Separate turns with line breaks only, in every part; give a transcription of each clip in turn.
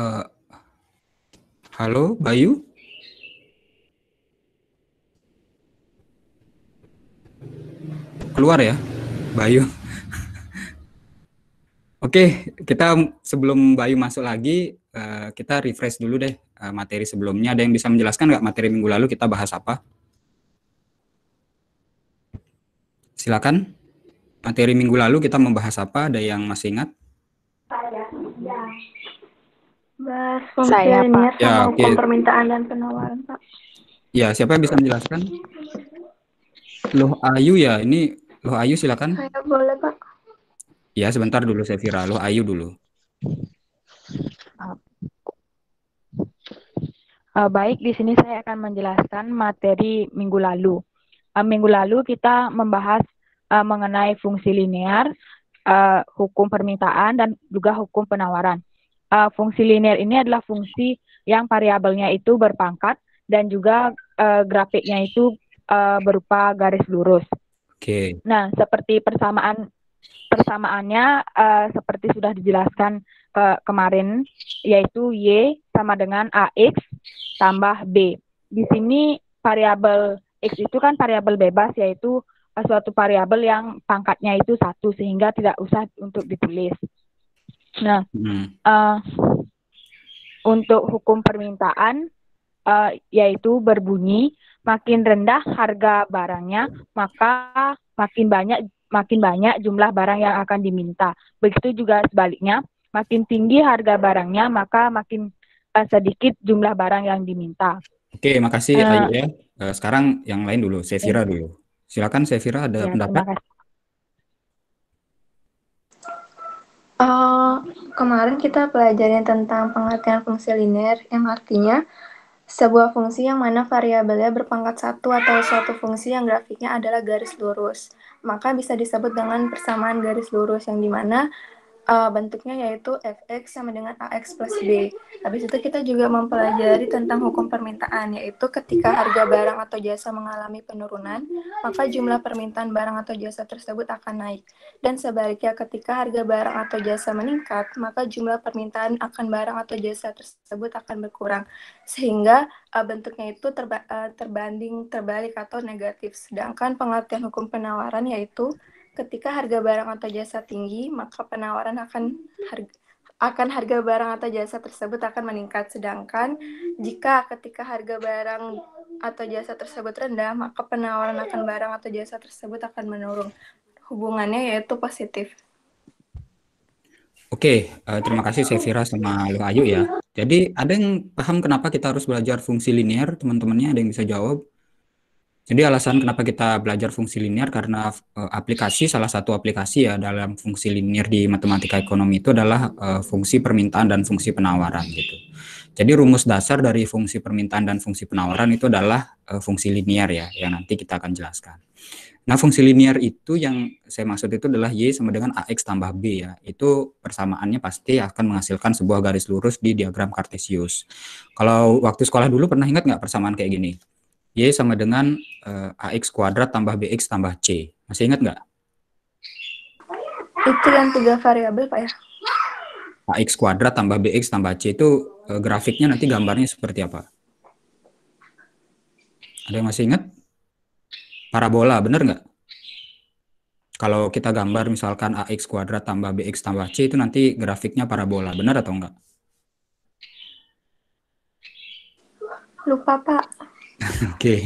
Uh, halo, Bayu? Keluar ya, Bayu. Oke, okay, kita sebelum Bayu masuk lagi, eh, kita refresh dulu deh eh, materi sebelumnya. Ada yang bisa menjelaskan nggak materi minggu lalu kita bahas apa? Silakan. Materi minggu lalu kita membahas apa? Ada yang masih ingat?
bahas Saya, Pak. ya, ya okay. hukum permintaan dan penawaran, Pak.
Ya, siapa yang bisa menjelaskan? Loh Ayu ya, ini Loh Ayu silakan.
Saya boleh, Pak.
Ya, sebentar dulu saya Vira. Loh Ayu dulu.
Uh, baik, di sini saya akan menjelaskan materi minggu lalu. Uh, minggu lalu kita membahas uh, mengenai fungsi linear, uh, hukum permintaan, dan juga hukum penawaran uh, fungsi linear ini adalah fungsi yang variabelnya itu berpangkat dan juga uh, grafiknya itu uh, berupa garis lurus. Oke. Okay. Nah, seperti persamaan persamaannya uh, seperti sudah dijelaskan ke kemarin yaitu y sama dengan ax tambah b. Di sini variabel x itu kan variabel bebas yaitu suatu variabel yang pangkatnya itu satu sehingga tidak usah untuk ditulis. Nah, hmm. uh, untuk hukum permintaan uh, yaitu berbunyi makin rendah harga barangnya maka makin banyak makin banyak jumlah barang yang akan diminta. Begitu juga sebaliknya, makin tinggi harga barangnya maka makin uh, sedikit jumlah barang yang diminta.
Oke, makasih uh, Ayu ya. Uh, sekarang yang lain dulu, Sevira iya. dulu. Silakan Sevira ada ya, pendapat.
Uh, kemarin kita pelajari tentang pengertian fungsi linear yang artinya sebuah fungsi yang mana variabelnya berpangkat satu atau suatu fungsi yang grafiknya adalah garis lurus. Maka bisa disebut dengan persamaan garis lurus yang dimana uh, bentuknya yaitu fx sama dengan ax plus b. Habis itu kita juga mempelajari tentang hukum permintaan, yaitu ketika harga barang atau jasa mengalami penurunan, maka jumlah permintaan barang atau jasa tersebut akan naik. Dan sebaliknya ketika harga barang atau jasa meningkat, maka jumlah permintaan akan barang atau jasa tersebut akan berkurang. Sehingga uh, bentuknya itu terba uh, terbanding terbalik atau negatif. Sedangkan pengertian hukum penawaran yaitu Ketika harga barang atau jasa tinggi, maka penawaran akan harga akan harga barang atau jasa tersebut akan meningkat. Sedangkan jika ketika harga barang atau jasa tersebut rendah, maka penawaran akan barang atau jasa tersebut akan menurun. Hubungannya yaitu positif.
Oke, uh, terima kasih Sefira sama Lu Ayu ya. Jadi ada yang paham kenapa kita harus belajar fungsi linear teman-temannya ada yang bisa jawab? Jadi alasan kenapa kita belajar fungsi linear karena e, aplikasi salah satu aplikasi ya dalam fungsi linear di matematika ekonomi itu adalah e, fungsi permintaan dan fungsi penawaran gitu. Jadi rumus dasar dari fungsi permintaan dan fungsi penawaran itu adalah e, fungsi linear ya yang nanti kita akan jelaskan. Nah, fungsi linear itu yang saya maksud itu adalah Y sama dengan AX tambah B ya. Itu persamaannya pasti akan menghasilkan sebuah garis lurus di diagram kartesius. Kalau waktu sekolah dulu pernah ingat nggak persamaan kayak gini? Y sama dengan uh, eh, AX kuadrat tambah BX tambah C. Masih ingat nggak?
Itu yang tiga variabel, Pak ya?
AX kuadrat tambah BX tambah C itu uh, grafiknya nanti gambarnya seperti apa? Ada yang masih ingat? Parabola, benar nggak? Kalau kita gambar misalkan AX kuadrat tambah BX tambah C itu nanti grafiknya parabola, benar atau enggak?
Lupa, Pak.
Oke, okay.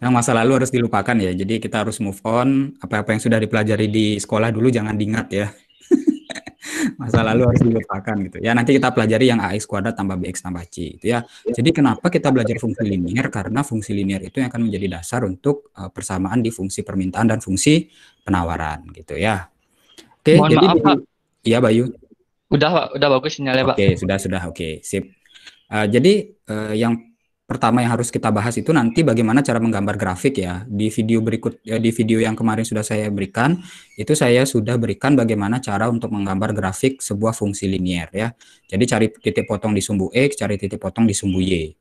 Nah, yang masa lalu harus dilupakan ya. Jadi kita harus move on. Apa-apa yang sudah dipelajari di sekolah dulu jangan diingat ya. masa lalu harus dilupakan gitu. Ya nanti kita pelajari yang ax kuadrat tambah bx tambah c gitu ya. Jadi kenapa kita belajar fungsi linier? Karena fungsi linier itu yang akan menjadi dasar untuk eh, persamaan di fungsi permintaan dan fungsi penawaran gitu ya. Oke, okay, jadi maaf, Pak. Iya Bayu. Udah Pak, udah bagus sinyalnya Pak. Oke, sudah sudah oke, okay, sip. Uh, jadi uh, yang pertama yang harus kita bahas itu nanti bagaimana cara menggambar grafik ya. Di video berikut ya, di video yang kemarin sudah saya berikan, itu saya sudah berikan bagaimana cara untuk menggambar grafik sebuah fungsi linier ya. Jadi cari titik potong di sumbu X, cari titik potong di sumbu Y.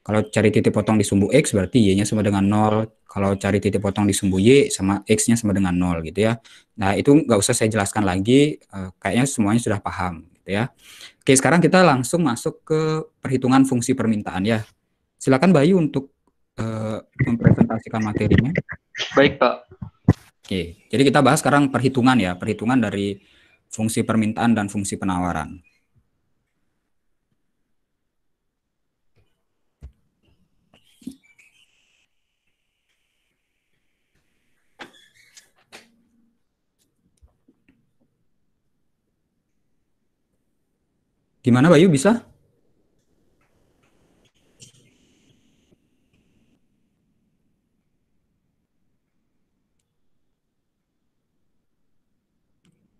Kalau cari titik potong di sumbu X berarti Y-nya sama dengan nol Kalau cari titik potong di sumbu Y sama X-nya sama dengan nol gitu ya. Nah itu nggak usah saya jelaskan lagi, eh, kayaknya semuanya sudah paham gitu ya. Oke sekarang kita langsung masuk ke perhitungan fungsi permintaan ya. Silakan Bayu untuk uh, mempresentasikan materinya. Baik Pak. Oke, jadi kita bahas sekarang perhitungan ya, perhitungan dari fungsi permintaan dan fungsi penawaran. Gimana Bayu bisa?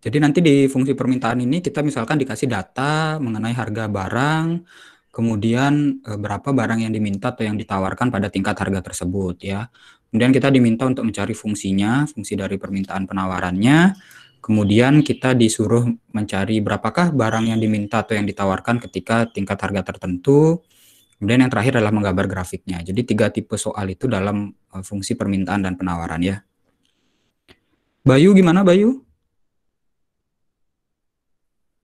Jadi nanti di fungsi permintaan ini kita misalkan dikasih data mengenai harga barang, kemudian e, berapa barang yang diminta atau yang ditawarkan pada tingkat harga tersebut ya. Kemudian kita diminta untuk mencari fungsinya, fungsi dari permintaan penawarannya. Kemudian kita disuruh mencari berapakah barang yang diminta atau yang ditawarkan ketika tingkat harga tertentu. Kemudian yang terakhir adalah menggambar grafiknya. Jadi tiga tipe soal itu dalam e, fungsi permintaan dan penawaran ya. Bayu gimana Bayu?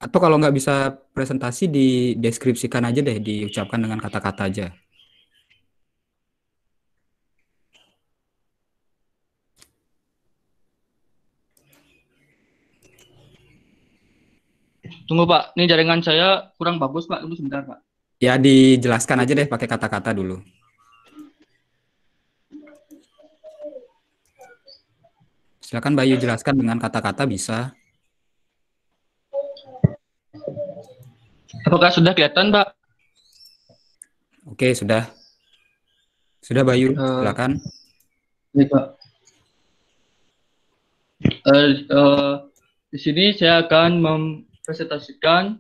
atau kalau nggak bisa presentasi dideskripsikan aja deh diucapkan dengan kata-kata aja
Tunggu Pak, ini jaringan saya kurang bagus Pak, tunggu sebentar Pak.
Ya dijelaskan aja deh pakai kata-kata dulu. Silakan Bayu jelaskan dengan kata-kata bisa. Apakah sudah kelihatan, Pak? Oke, sudah. Sudah, Bayu. Uh, silakan. Ini, Pak. Uh, uh, di
sini saya akan mempresentasikan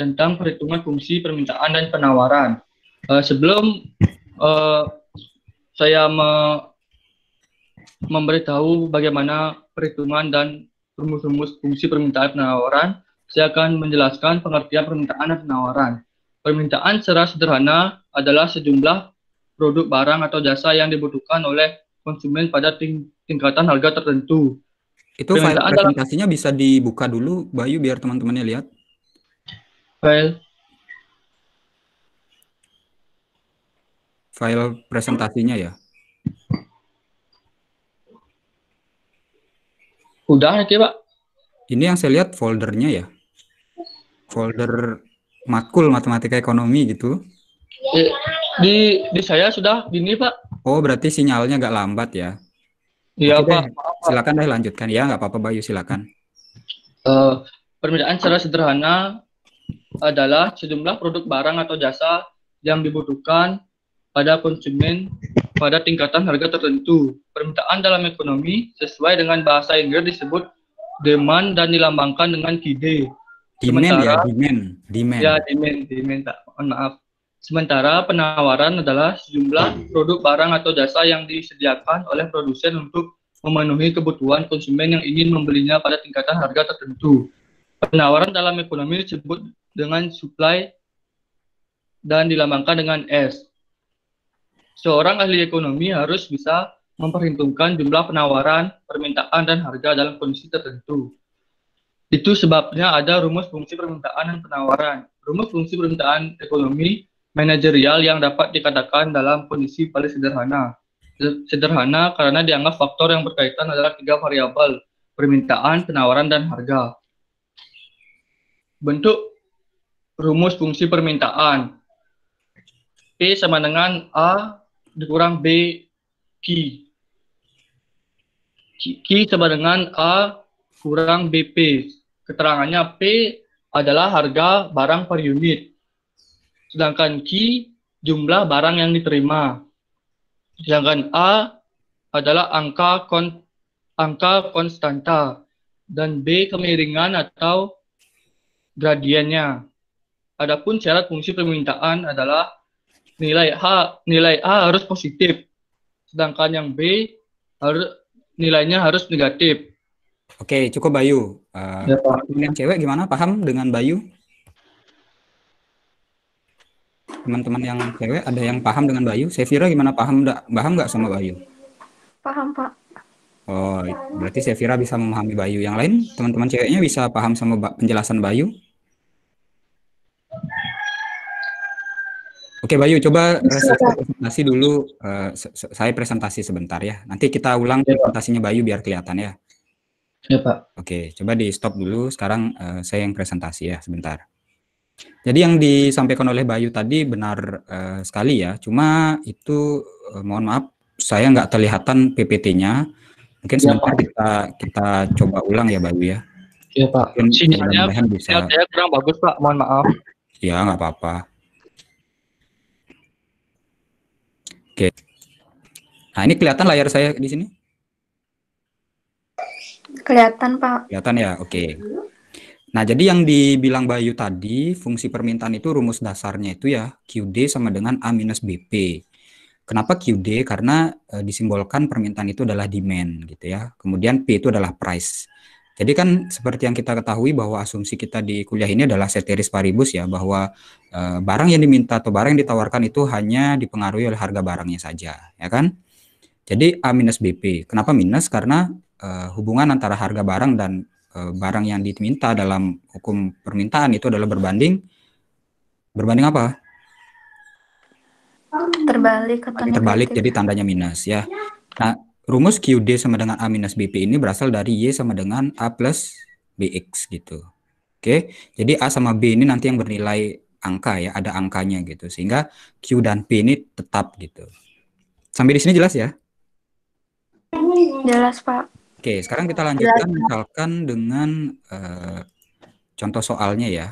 tentang perhitungan fungsi permintaan dan penawaran. Uh, sebelum uh, saya me memberitahu bagaimana perhitungan dan rumus-rumus fungsi permintaan penawaran, saya akan menjelaskan pengertian permintaan dan penawaran. Permintaan secara sederhana adalah sejumlah produk barang atau jasa yang dibutuhkan oleh konsumen pada ting tingkatan harga tertentu. Itu permintaan file presentasinya dalam...
bisa dibuka dulu, Bayu, biar teman-temannya lihat. File. File presentasinya ya? Udah ya, Pak. Ini yang saya lihat foldernya ya? folder makul matematika ekonomi gitu. Di, di, saya sudah gini Pak. Oh berarti sinyalnya nggak lambat ya? Iya Pak. silakan deh lanjutkan ya nggak apa-apa Bayu silakan. Uh,
perbedaan secara sederhana adalah sejumlah produk barang atau jasa yang dibutuhkan pada konsumen pada tingkatan harga tertentu. Permintaan dalam ekonomi sesuai dengan bahasa Inggris disebut demand dan dilambangkan dengan KD
Demand ya, demand, demand. Ya,
demand, demand. Tak, maaf. Sementara penawaran adalah sejumlah produk barang atau jasa yang disediakan oleh produsen untuk memenuhi kebutuhan konsumen yang ingin membelinya pada tingkatan harga tertentu. Penawaran dalam ekonomi disebut dengan supply dan dilambangkan dengan S. Seorang ahli ekonomi harus bisa memperhitungkan jumlah penawaran, permintaan, dan harga dalam kondisi tertentu. Itu sebabnya ada rumus fungsi permintaan dan penawaran. Rumus fungsi permintaan ekonomi manajerial yang dapat dikatakan dalam kondisi paling sederhana. Sederhana karena dianggap faktor yang berkaitan adalah tiga variabel, permintaan, penawaran, dan harga. Bentuk rumus fungsi permintaan. P e sama dengan A dikurang B Q. Q sama dengan A kurang BP. Keterangannya P adalah harga barang per unit. Sedangkan Q jumlah barang yang diterima. Sedangkan A adalah angka kon, angka konstanta dan B kemiringan atau gradiennya. Adapun syarat fungsi permintaan adalah nilai H nilai A harus positif, sedangkan yang
B harus nilainya harus negatif. Oke, cukup Bayu. Uh, ya, Yang cewek gimana? Paham dengan Bayu? Teman-teman yang cewek ada yang paham dengan Bayu? Sevira gimana paham enggak? Paham nggak sama Bayu? Paham, Pak. Oh, berarti Sevira bisa memahami Bayu. Yang lain, teman-teman ceweknya bisa paham sama penjelasan Bayu? Oke Bayu, coba presentasi dulu. Uh, saya presentasi sebentar ya. Nanti kita ulang iya, presentasinya Bayu biar kelihatan ya. Ya, Pak. Oke, coba di stop dulu. Sekarang uh, saya yang presentasi ya, sebentar. Jadi yang disampaikan oleh Bayu tadi benar uh, sekali ya. Cuma itu uh, mohon maaf, saya nggak terlihatan PPT-nya. Mungkin ya, sebentar Pak. kita kita coba ulang ya Bayu ya. Iya Pak. sinyalnya bisa...
saya kurang bagus Pak, mohon maaf.
Ya nggak apa-apa. Oke. Nah ini kelihatan layar saya di sini?
Kelihatan, Pak.
Kelihatan ya, oke. Okay. Nah, jadi yang dibilang Bayu tadi, fungsi permintaan itu rumus dasarnya itu ya QD sama dengan A minus BP. Kenapa QD? Karena e, disimbolkan permintaan itu adalah demand gitu ya. Kemudian P itu adalah price. Jadi kan seperti yang kita ketahui bahwa asumsi kita di kuliah ini adalah seteris paribus ya, bahwa e, barang yang diminta atau barang yang ditawarkan itu hanya dipengaruhi oleh harga barangnya saja, ya kan? Jadi A minus BP. Kenapa minus? Karena Eh, hubungan antara harga barang dan uh, barang yang diminta dalam hukum permintaan itu adalah berbanding berbanding apa?
Terbalik terbalik jadi
tandanya minus ya. Nah, rumus QD sama dengan A minus BP ini berasal dari Y sama dengan A plus BX gitu. Oke, jadi A sama B ini nanti yang bernilai angka ya, ada angkanya gitu. Sehingga Q dan P ini tetap gitu. Sampai di sini jelas ya?
Jelas, Pak.
Oke, sekarang kita iya, lanjutkan iya. misalkan dengan uh, contoh soalnya ya.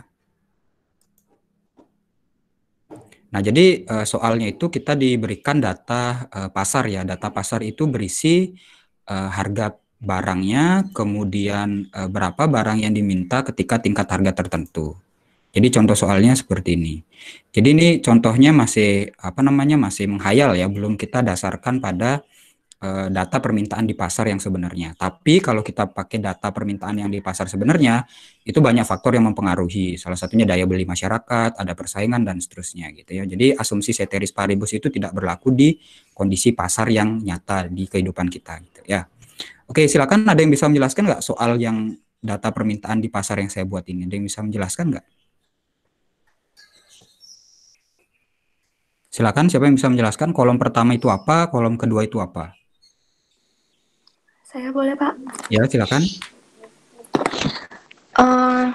Nah, jadi uh, soalnya itu kita diberikan data uh, pasar ya. Data pasar itu berisi uh, harga barangnya, kemudian uh, berapa barang yang diminta ketika tingkat harga tertentu. Jadi contoh soalnya seperti ini. Jadi ini contohnya masih apa namanya masih menghayal ya, belum kita dasarkan pada Eh, data permintaan di pasar yang sebenarnya. Tapi kalau kita pakai data permintaan yang di pasar sebenarnya, itu banyak faktor yang mempengaruhi. Salah satunya daya beli masyarakat, ada persaingan dan seterusnya gitu ya. Jadi asumsi ceteris paribus itu tidak berlaku di kondisi pasar yang nyata di kehidupan kita gitu ya. Oke, silakan ada yang bisa menjelaskan nggak soal yang data permintaan di pasar yang saya buat ini? Ada yang bisa menjelaskan nggak? Silakan siapa yang bisa menjelaskan kolom pertama itu apa, kolom kedua itu apa?
Saya boleh, Pak? Ya, silakan. Uh,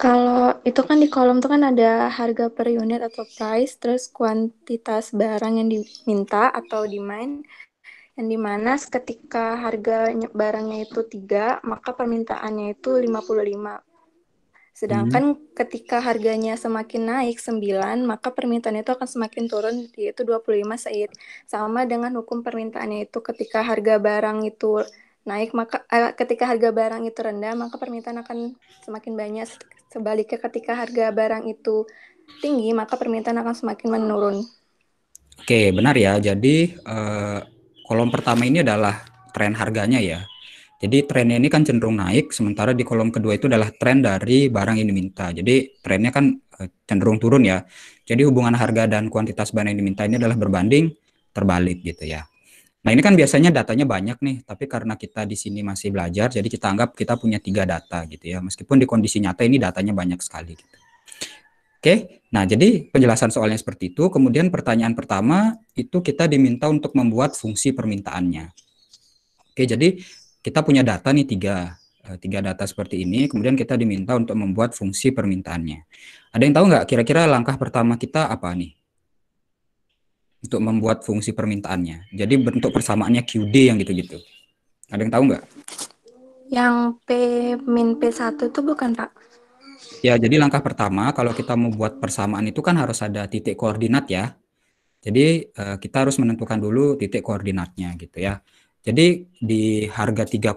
kalau itu kan di kolom itu kan ada harga per unit atau price, terus kuantitas barang yang diminta atau demand, yang dimana ketika harga barangnya itu tiga, maka permintaannya itu 55. Sedangkan hmm. ketika harganya semakin naik 9, maka permintaan itu akan semakin turun yaitu 25 Said. Sama dengan hukum permintaannya itu ketika harga barang itu naik maka eh, ketika harga barang itu rendah maka permintaan akan semakin banyak. Sebaliknya ketika harga barang itu tinggi maka permintaan akan semakin menurun.
Oke, benar ya. Jadi eh, kolom pertama ini adalah tren harganya ya. Jadi trennya ini kan cenderung naik, sementara di kolom kedua itu adalah tren dari barang yang diminta. Jadi trennya kan eh, cenderung turun ya. Jadi hubungan harga dan kuantitas barang yang diminta ini adalah berbanding terbalik gitu ya. Nah ini kan biasanya datanya banyak nih, tapi karena kita di sini masih belajar, jadi kita anggap kita punya tiga data gitu ya. Meskipun di kondisi nyata ini datanya banyak sekali gitu. Oke, nah jadi penjelasan soalnya seperti itu. Kemudian pertanyaan pertama itu kita diminta untuk membuat fungsi permintaannya. Oke, jadi kita punya data nih tiga eh, tiga data seperti ini, kemudian kita diminta untuk membuat fungsi permintaannya. Ada yang tahu nggak kira-kira langkah pertama kita apa nih? Untuk membuat fungsi permintaannya. Jadi bentuk persamaannya QD yang gitu-gitu. Ada yang tahu nggak?
Yang P min P1 itu bukan Pak?
Ya, jadi langkah pertama kalau kita mau buat persamaan itu kan harus ada titik koordinat ya. Jadi eh, kita harus menentukan dulu titik koordinatnya gitu ya. Jadi di harga 3,55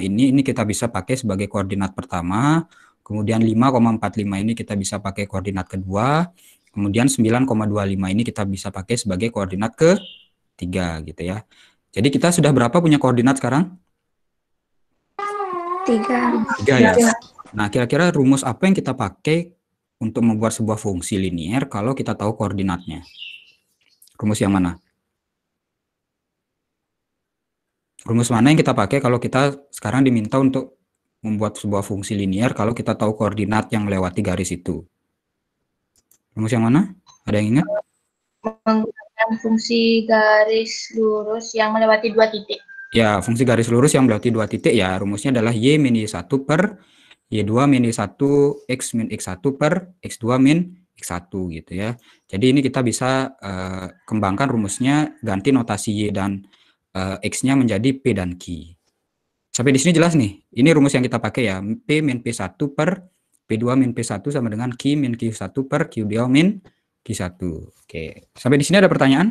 ini ini kita bisa pakai sebagai koordinat pertama, kemudian 5,45 ini kita bisa pakai koordinat kedua, kemudian 9,25 ini kita bisa pakai sebagai koordinat ketiga gitu ya. Jadi kita sudah berapa punya koordinat sekarang?
Tiga. Tiga ya.
Nah kira-kira rumus apa yang kita pakai untuk membuat sebuah fungsi linier kalau kita tahu koordinatnya? Rumus yang mana? rumus mana yang kita pakai kalau kita sekarang diminta untuk membuat sebuah fungsi linear kalau kita tahu koordinat yang lewati garis itu. Rumus yang mana? Ada yang ingat?
Menggunakan fungsi garis lurus yang melewati dua titik.
Ya, fungsi garis lurus yang melewati dua titik ya, rumusnya adalah Y min Y1 per Y2 min Y1, X min X1 per X2 min X1 gitu ya. Jadi ini kita bisa uh, kembangkan rumusnya ganti notasi Y dan uh, eh, X-nya menjadi P dan Q. Sampai di sini jelas nih. Ini rumus yang kita pakai ya. P min P1 per P2 min P1 sama dengan Q min Q1 per Q2 min Q1. Oke. Sampai di sini ada pertanyaan?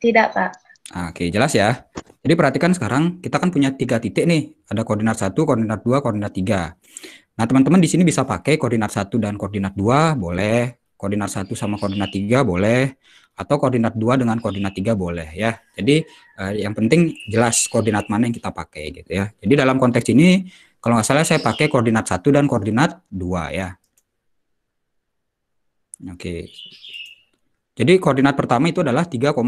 Tidak, Pak. Ah, oke, jelas ya. Jadi perhatikan sekarang kita kan punya tiga titik nih. Ada koordinat 1, koordinat 2, koordinat 3. Nah, teman-teman di sini bisa pakai koordinat 1 dan koordinat 2, boleh. Koordinat 1 sama koordinat 3, boleh atau koordinat 2 dengan koordinat 3 boleh ya. Jadi eh, yang penting jelas koordinat mana yang kita pakai gitu ya. Jadi dalam konteks ini kalau nggak salah saya pakai koordinat 1 dan koordinat 2 ya. Oke. Jadi koordinat pertama itu adalah 3, 3,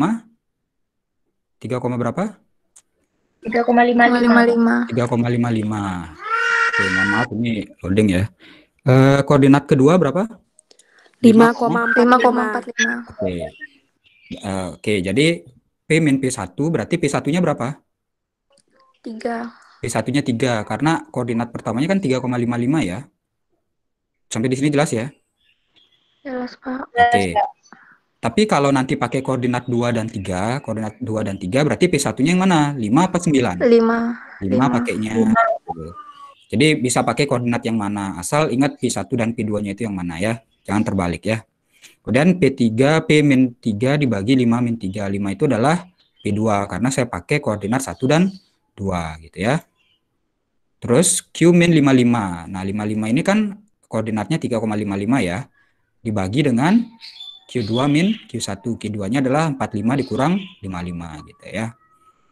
berapa?
3,55. 3,55.
Oke, maaf ini loading ya. Eh, koordinat kedua berapa?
5,45. Oke.
Uh, Oke, okay, jadi P min P1 berarti P1-nya berapa?
3.
P1-nya 3 karena koordinat pertamanya kan 3,55 ya. Sampai di sini jelas ya?
Jelas, Pak. Oke. Okay. Jelas,
Tapi kalau nanti pakai koordinat 2 dan 3, koordinat 2 dan 3 berarti P1-nya yang mana? 5 apa 9? 5. 5,
5. pakainya.
5. Jadi bisa pakai koordinat yang mana, asal ingat P1 dan P2-nya itu yang mana ya. Jangan terbalik ya. Kemudian P3, P 3 dibagi 5 min 3. 5 itu adalah P2 karena saya pakai koordinat 1 dan 2 gitu ya. Terus Q 55. Nah 55 ini kan koordinatnya 3,55 ya. Dibagi dengan Q2 min Q1. Q2-nya adalah 45 dikurang 55 gitu ya.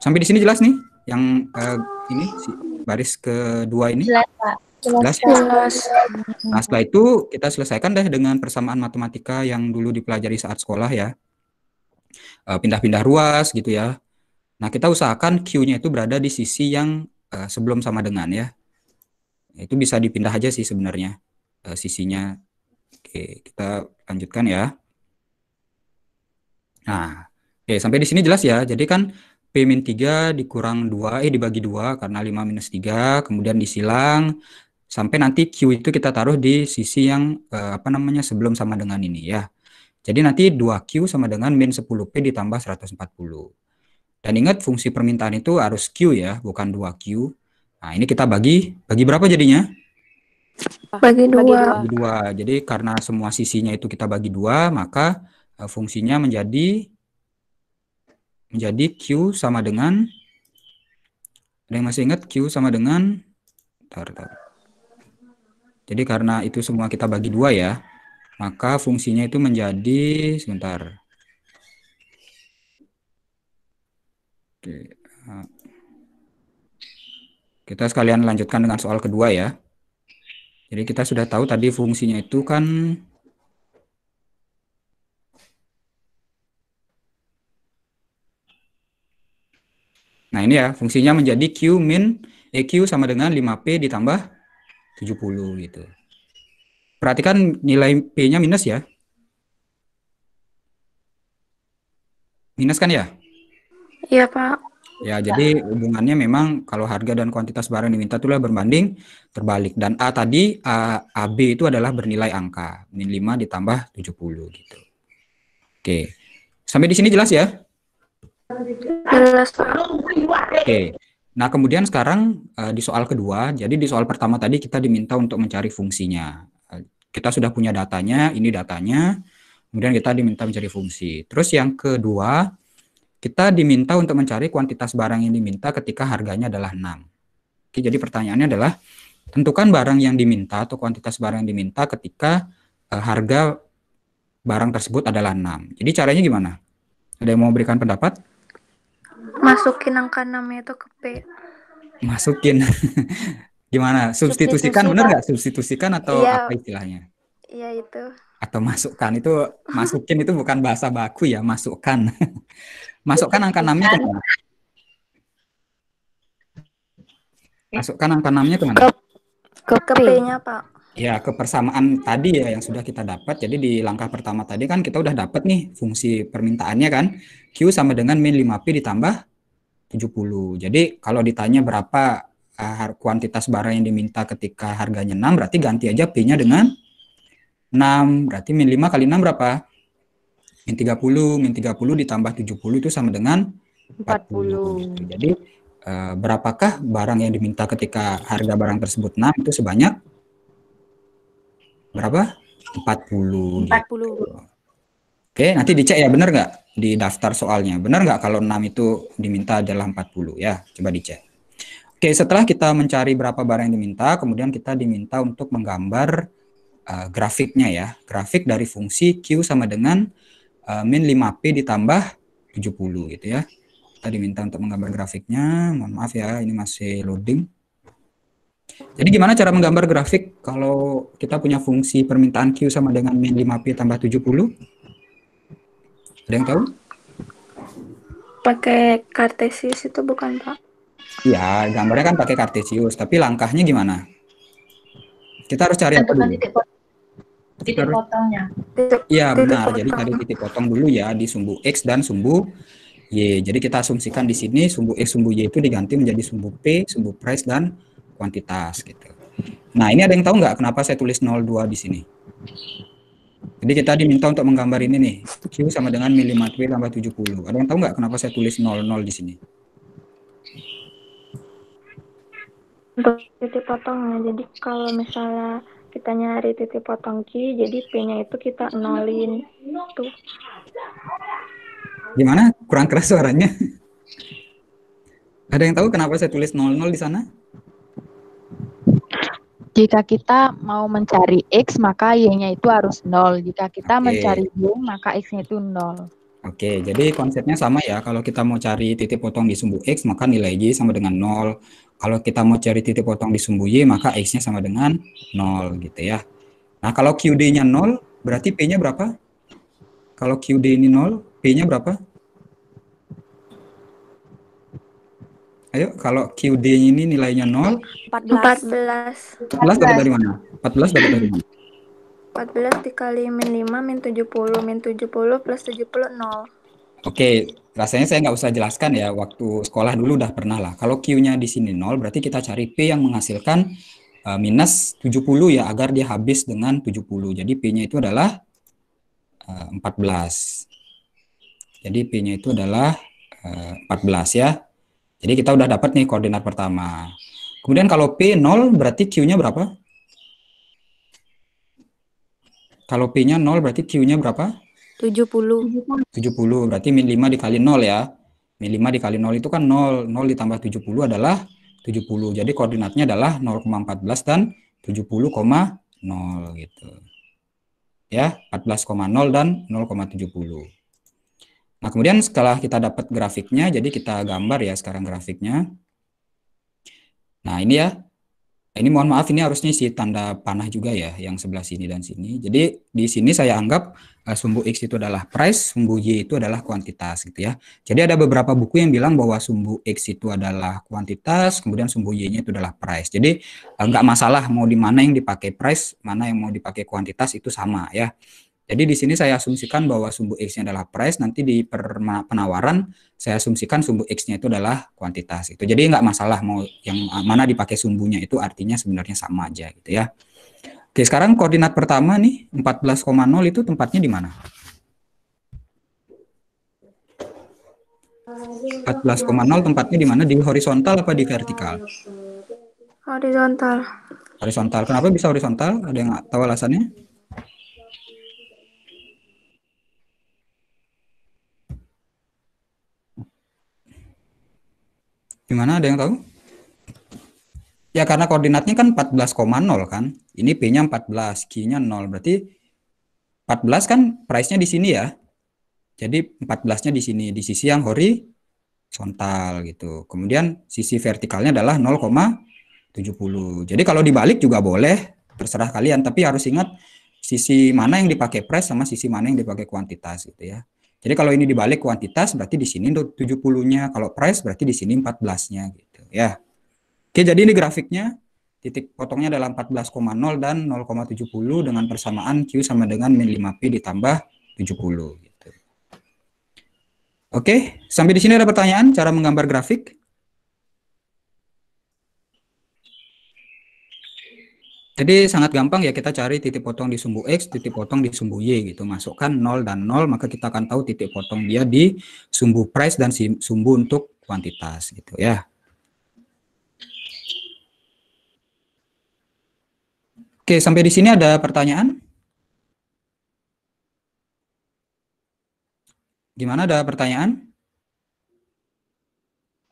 Sampai di sini jelas nih yang uh, ini si baris kedua ini. Jelas
Pak. 11. Nah, nah,
setelah itu kita selesaikan deh dengan persamaan matematika yang dulu dipelajari saat sekolah ya. Eh, pindah-pindah ruas gitu ya. Nah, kita usahakan Q-nya itu berada di sisi yang eh, sebelum sama dengan ya. Itu bisa dipindah aja sih sebenarnya eh, sisinya. Oke, kita lanjutkan ya. Nah, oke sampai di sini jelas ya. Jadi kan P 3 dikurang 2, eh dibagi 2 karena 5 minus 3, kemudian disilang sampai nanti Q itu kita taruh di sisi yang uh, apa namanya sebelum sama dengan ini ya. Jadi nanti 2Q sama dengan min 10P ditambah 140. Dan ingat fungsi permintaan itu harus Q ya, bukan 2Q. Nah ini kita bagi, bagi berapa jadinya?
Bagi dua.
Bagi dua. Jadi karena semua sisinya itu kita bagi 2, maka eh, fungsinya menjadi menjadi Q sama dengan ada yang masih ingat Q sama dengan tar, tar. Jadi karena itu semua kita bagi dua ya, maka fungsinya itu menjadi sebentar. Oke. Ah. Kita sekalian lanjutkan dengan soal kedua ya. Jadi kita sudah tahu tadi fungsinya itu kan Nah ini ya, fungsinya menjadi Q min EQ sama dengan 5P ditambah 70 gitu. Perhatikan nilai P-nya minus ya. Minus kan ya? Iya, Pak. Ya, jadi hubungannya memang kalau harga dan kuantitas barang diminta itulah berbanding terbalik. Dan A tadi, A, b itu adalah bernilai angka. Min 5 ditambah 70 gitu. Oke. Sampai di sini jelas ya?
Jelas, Pak. Oke.
Nah, kemudian sekarang eh, di soal kedua, jadi di soal pertama tadi kita diminta untuk mencari fungsinya. Eh, kita sudah punya datanya, ini datanya, kemudian kita diminta mencari fungsi. Terus yang kedua, kita diminta untuk mencari kuantitas barang yang diminta ketika harganya adalah 6. Oke, jadi pertanyaannya adalah, tentukan barang yang diminta atau kuantitas barang yang diminta ketika eh, harga barang tersebut adalah 6. Jadi caranya gimana? Ada yang mau memberikan pendapat?
masukin angka enamnya itu ke P
masukin gimana substitusikan bener nggak substitusikan atau ya, apa istilahnya iya itu atau masukkan itu masukin itu bukan bahasa baku ya masukkan masukkan angka enamnya ke mana? masukkan angka enamnya ke kemana ke,
ke, ke P nya pak
ya kepersamaan tadi ya yang sudah kita dapat jadi di langkah pertama tadi kan kita udah dapat nih fungsi permintaannya kan Q sama dengan min 5P ditambah 70. Jadi kalau ditanya berapa uh, kuantitas barang yang diminta ketika harganya 6 berarti ganti aja P-nya dengan 6. Berarti min 5 kali 6 berapa? Min 30, min 30 ditambah 70 itu sama dengan 40. 40. Gitu. Jadi uh, berapakah barang yang diminta ketika harga barang tersebut 6 itu sebanyak berapa? 40. 40.
Gitu.
Oke, nanti dicek ya benar nggak? di daftar soalnya. Benar nggak kalau 6 itu diminta adalah 40 ya? Coba dicek. Oke, setelah kita mencari berapa barang yang diminta, kemudian kita diminta untuk menggambar uh, grafiknya ya. Grafik dari fungsi Q sama dengan uh, min 5P ditambah 70 gitu ya. Kita diminta untuk menggambar grafiknya. Mohon maaf ya, ini masih loading. Jadi gimana cara menggambar grafik kalau kita punya fungsi permintaan Q sama dengan min 5P tambah 70? Ada yang tahu?
Pakai kartesius itu bukan, Pak?
Ya gambarnya kan pakai kartesius, tapi langkahnya gimana? Kita harus cari apa dulu?
Titik, potongnya. Iya, benar. Jadi tadi
titik potong dulu ya di sumbu X dan sumbu Y. Jadi kita asumsikan di sini sumbu X, sumbu Y itu diganti menjadi sumbu P, sumbu price, dan kuantitas gitu. Nah, ini ada yang tahu nggak kenapa saya tulis 02 di sini? Jadi kita diminta untuk menggambar ini nih, Q sama dengan milimat W tambah 70. Ada yang tahu nggak kenapa saya tulis 00 di sini?
Untuk titik potongnya. jadi kalau misalnya kita nyari titik potong Q, jadi P-nya itu kita nolin. Tuh.
Gimana? Kurang keras suaranya. Ada yang tahu kenapa saya tulis 00 di sana?
jika kita mau mencari X, maka Y-nya itu harus nol. Jika kita okay. mencari Y, maka X-nya itu nol.
Oke, jadi konsepnya sama ya. Kalau kita mau cari titik potong di sumbu X, maka nilai Y sama dengan nol. Kalau kita mau cari titik potong di sumbu Y, maka X-nya sama dengan nol gitu ya. Nah, kalau QD-nya nol, berarti P-nya berapa? Kalau QD ini nol, P-nya berapa? Ayo, kalau QD ini nilainya 0.
14. 14. dapat dari mana?
14 dapat dari mana?
14 dikali min 5, min 70, min 70 plus 70, 0.
Oke, rasanya saya nggak usah jelaskan ya, waktu sekolah dulu udah pernah lah. Kalau Q-nya di sini 0, berarti kita cari P yang menghasilkan uh, minus 70 ya, agar dia habis dengan 70. Jadi P-nya itu adalah uh, eh, 14. Jadi P-nya itu adalah uh, eh, 14 ya. Jadi kita udah dapat nih koordinat pertama. Kemudian kalau P0 berarti Q-nya berapa? Kalau P-nya 0 berarti Q-nya berapa?
70. 70
berarti min 5 dikali 0 ya. Min 5 dikali 0 itu kan 0. 0 ditambah 70 adalah 70. Jadi koordinatnya adalah 0,14 dan 70,0 gitu. Ya, 14,0 dan 0,70. Nah, kemudian setelah kita dapat grafiknya, jadi kita gambar ya sekarang grafiknya. Nah, ini ya. Ini mohon maaf, ini harusnya isi tanda panah juga ya, yang sebelah sini dan sini. Jadi, di sini saya anggap uh, sumbu X itu adalah price, sumbu Y itu adalah kuantitas gitu ya. Jadi, ada beberapa buku yang bilang bahwa sumbu X itu adalah kuantitas, kemudian sumbu Y-nya itu adalah price. Jadi, uh, nggak masalah mau di mana yang dipakai price, mana yang mau dipakai kuantitas itu sama ya. Jadi di sini saya asumsikan bahwa sumbu X-nya adalah price, nanti di penawaran saya asumsikan sumbu X-nya itu adalah kuantitas. Itu. Jadi nggak masalah mau yang mana dipakai sumbunya itu artinya sebenarnya sama aja gitu ya. Oke, sekarang koordinat pertama nih 14,0 itu tempatnya di mana? 14,0 tempatnya di mana? Di horizontal apa di vertikal?
Horizontal.
Horizontal. Kenapa bisa horizontal? Ada yang tahu alasannya? Gimana ada yang tahu? Ya karena koordinatnya kan 14,0 kan. Ini P-nya 14, Q-nya 0. Berarti 14 kan price-nya di sini ya. Jadi 14-nya di sini di sisi yang horizontal gitu. Kemudian sisi vertikalnya adalah 0,70. Jadi kalau dibalik juga boleh, terserah kalian, tapi harus ingat sisi mana yang dipakai price sama sisi mana yang dipakai kuantitas gitu ya. Jadi kalau ini dibalik kuantitas berarti di sini 70-nya, kalau price berarti di sini 14-nya gitu ya. Oke, jadi ini grafiknya titik potongnya adalah 14,0 dan 0,70 dengan persamaan Q sama dengan min 5P ditambah 70 gitu. Oke, sampai di sini ada pertanyaan cara menggambar grafik? Jadi sangat gampang ya kita cari titik potong di sumbu X, titik potong di sumbu Y gitu. Masukkan 0 dan 0 maka kita akan tahu titik potong dia di sumbu price dan sumbu untuk kuantitas gitu ya. Oke, sampai di sini ada pertanyaan? Gimana ada pertanyaan?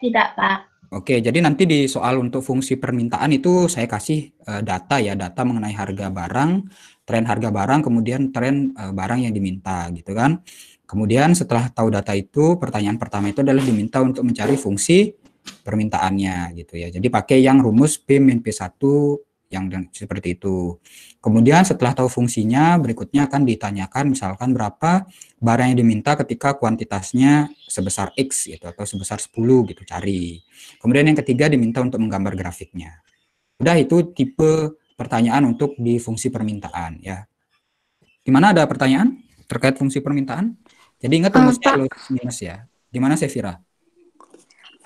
Tidak, Pak.
Oke, jadi nanti di soal untuk fungsi permintaan itu saya kasih eh, data ya, data mengenai harga barang, tren harga barang, kemudian tren eh, barang yang diminta gitu kan. Kemudian setelah tahu data itu, pertanyaan pertama itu adalah diminta untuk mencari fungsi permintaannya gitu ya. Jadi pakai yang rumus P min P1 yang, seperti itu. Kemudian setelah tahu fungsinya, berikutnya akan ditanyakan misalkan berapa barang yang diminta ketika kuantitasnya sebesar X gitu atau sebesar 10 gitu cari. Kemudian yang ketiga diminta untuk menggambar grafiknya. Udah itu tipe pertanyaan untuk di fungsi permintaan ya. Gimana ada pertanyaan terkait fungsi permintaan? Jadi ingat eh, rumusnya uh, minus ya. Di mana Uh,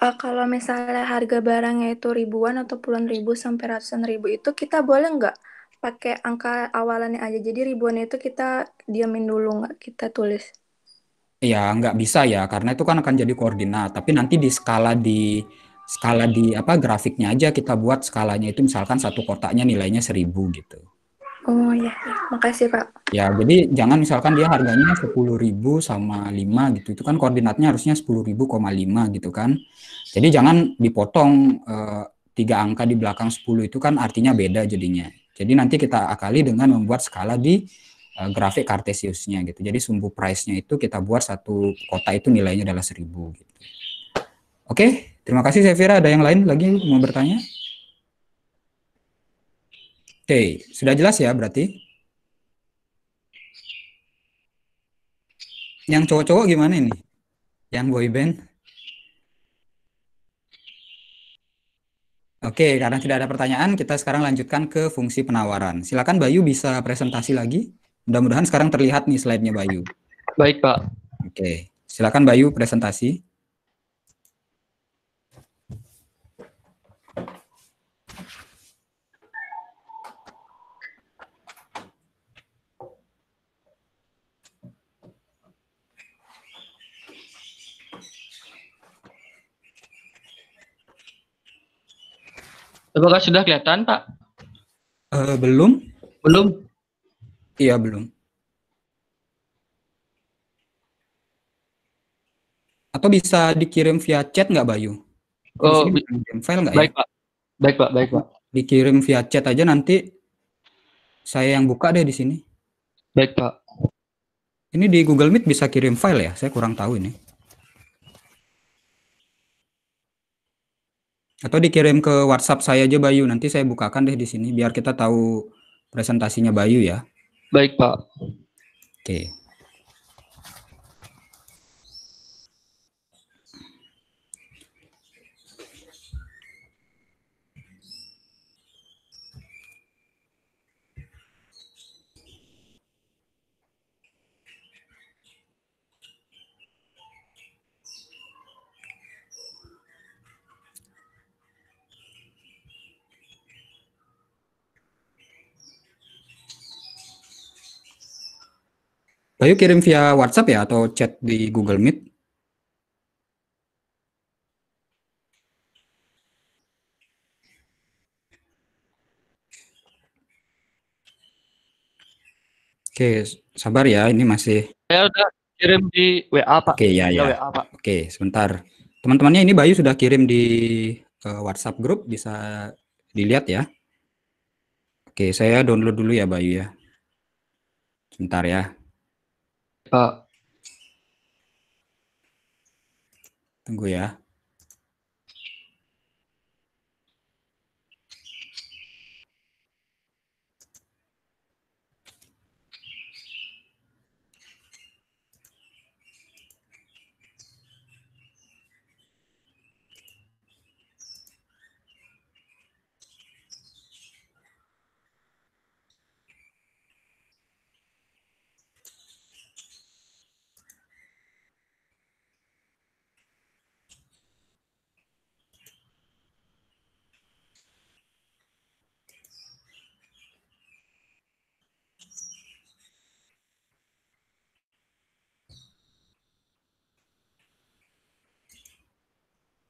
Uh, kalau misalnya harga barangnya itu ribuan atau puluhan ribu sampai ratusan ribu itu kita boleh nggak pakai angka awalannya aja. Jadi ribuan itu kita diamin dulu nggak kita tulis.
Ya nggak bisa ya karena itu kan akan jadi koordinat. Tapi nanti di skala di skala di apa grafiknya aja kita buat skalanya itu misalkan satu kotaknya nilainya seribu gitu.
Oh ya, makasih Pak.
Ya, jadi jangan misalkan dia harganya 10.000 sama 5 gitu. Itu kan koordinatnya harusnya 10.000,5 gitu kan. Jadi jangan dipotong eh, tiga angka di belakang 10 itu kan artinya beda jadinya. Jadi nanti kita akali dengan membuat skala di eh, grafik kartesiusnya gitu. Jadi sumbu price-nya itu kita buat satu kota itu nilainya adalah 1000 gitu. Oke, terima kasih Sevira. Ada yang lain lagi mau bertanya? Oke, sudah jelas ya berarti? Yang cowok-cowok gimana ini? Yang boyband? Oke, karena tidak ada pertanyaan, kita sekarang lanjutkan ke fungsi penawaran. Silakan Bayu bisa presentasi lagi. Mudah-mudahan sekarang terlihat nih slide-nya Bayu. Baik, Pak. Oke, silakan Bayu presentasi.
Apakah sudah kelihatan, Pak?
Uh, belum. Belum? Iya, belum. Atau bisa dikirim via chat nggak, Bayu? Oh, file nggak ya? baik, ya? Pak. Baik, Pak. Baik, Pak. Dikirim via chat aja nanti saya yang buka deh di sini. Baik, Pak. Ini di Google Meet bisa kirim file ya? Saya kurang tahu ini. Atau dikirim ke WhatsApp saya aja Bayu, nanti saya bukakan deh di sini biar kita tahu presentasinya Bayu ya. Baik Pak. Oke. Bayu kirim via WhatsApp ya atau chat di Google Meet? Oke, sabar ya, ini masih.
Saya udah kirim di WA Pak. Oke, ya ya. WA, Pak.
Oke, sebentar. Teman-temannya ini Bayu sudah kirim di uh, WhatsApp grup, bisa dilihat ya. Oke, saya download dulu ya Bayu ya. Sebentar ya. Pak. Tunggu ya.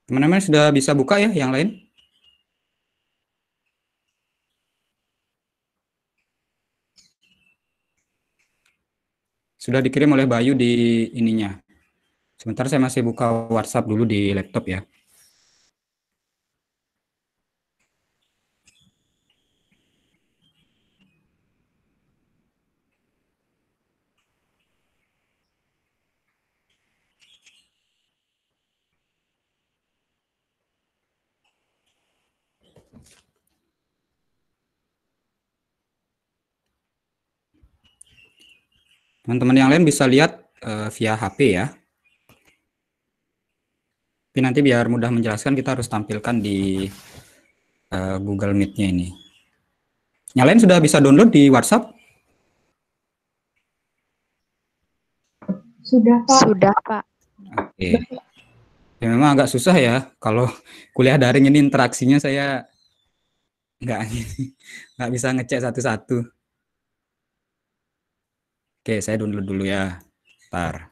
Teman-teman sudah bisa buka ya yang lain? Sudah dikirim oleh Bayu di ininya. Sebentar saya masih buka WhatsApp dulu di laptop ya. Teman-teman yang lain bisa lihat uh, via HP ya. Tapi nanti biar mudah menjelaskan kita harus tampilkan di uh, Google Meet-nya ini. Yang lain sudah bisa download di WhatsApp?
Sudah, Pak. Sudah, Pak.
Oke. Okay. Ya, memang agak susah ya kalau kuliah daring ini interaksinya saya nggak nggak bisa ngecek satu-satu. Oke, saya download dulu ya. Ntar.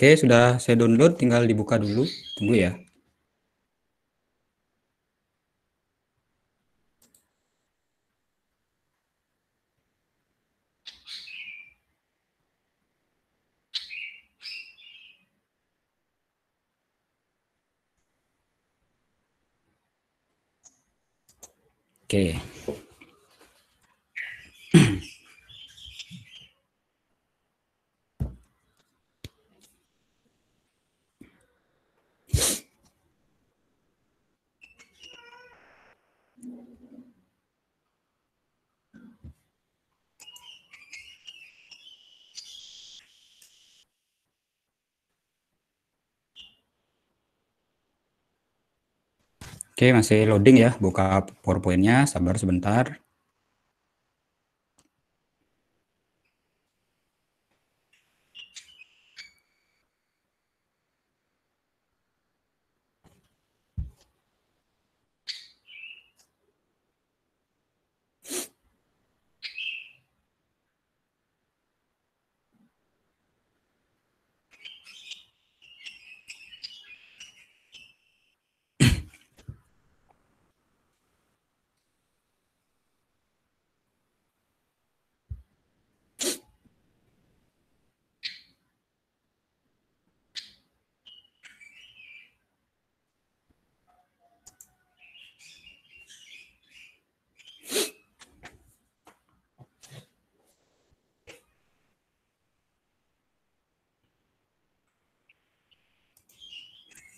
Oke, sudah saya download, tinggal dibuka dulu. Tunggu ya. Oke. Oke, masih loading ya. Buka PowerPoint-nya, sabar sebentar.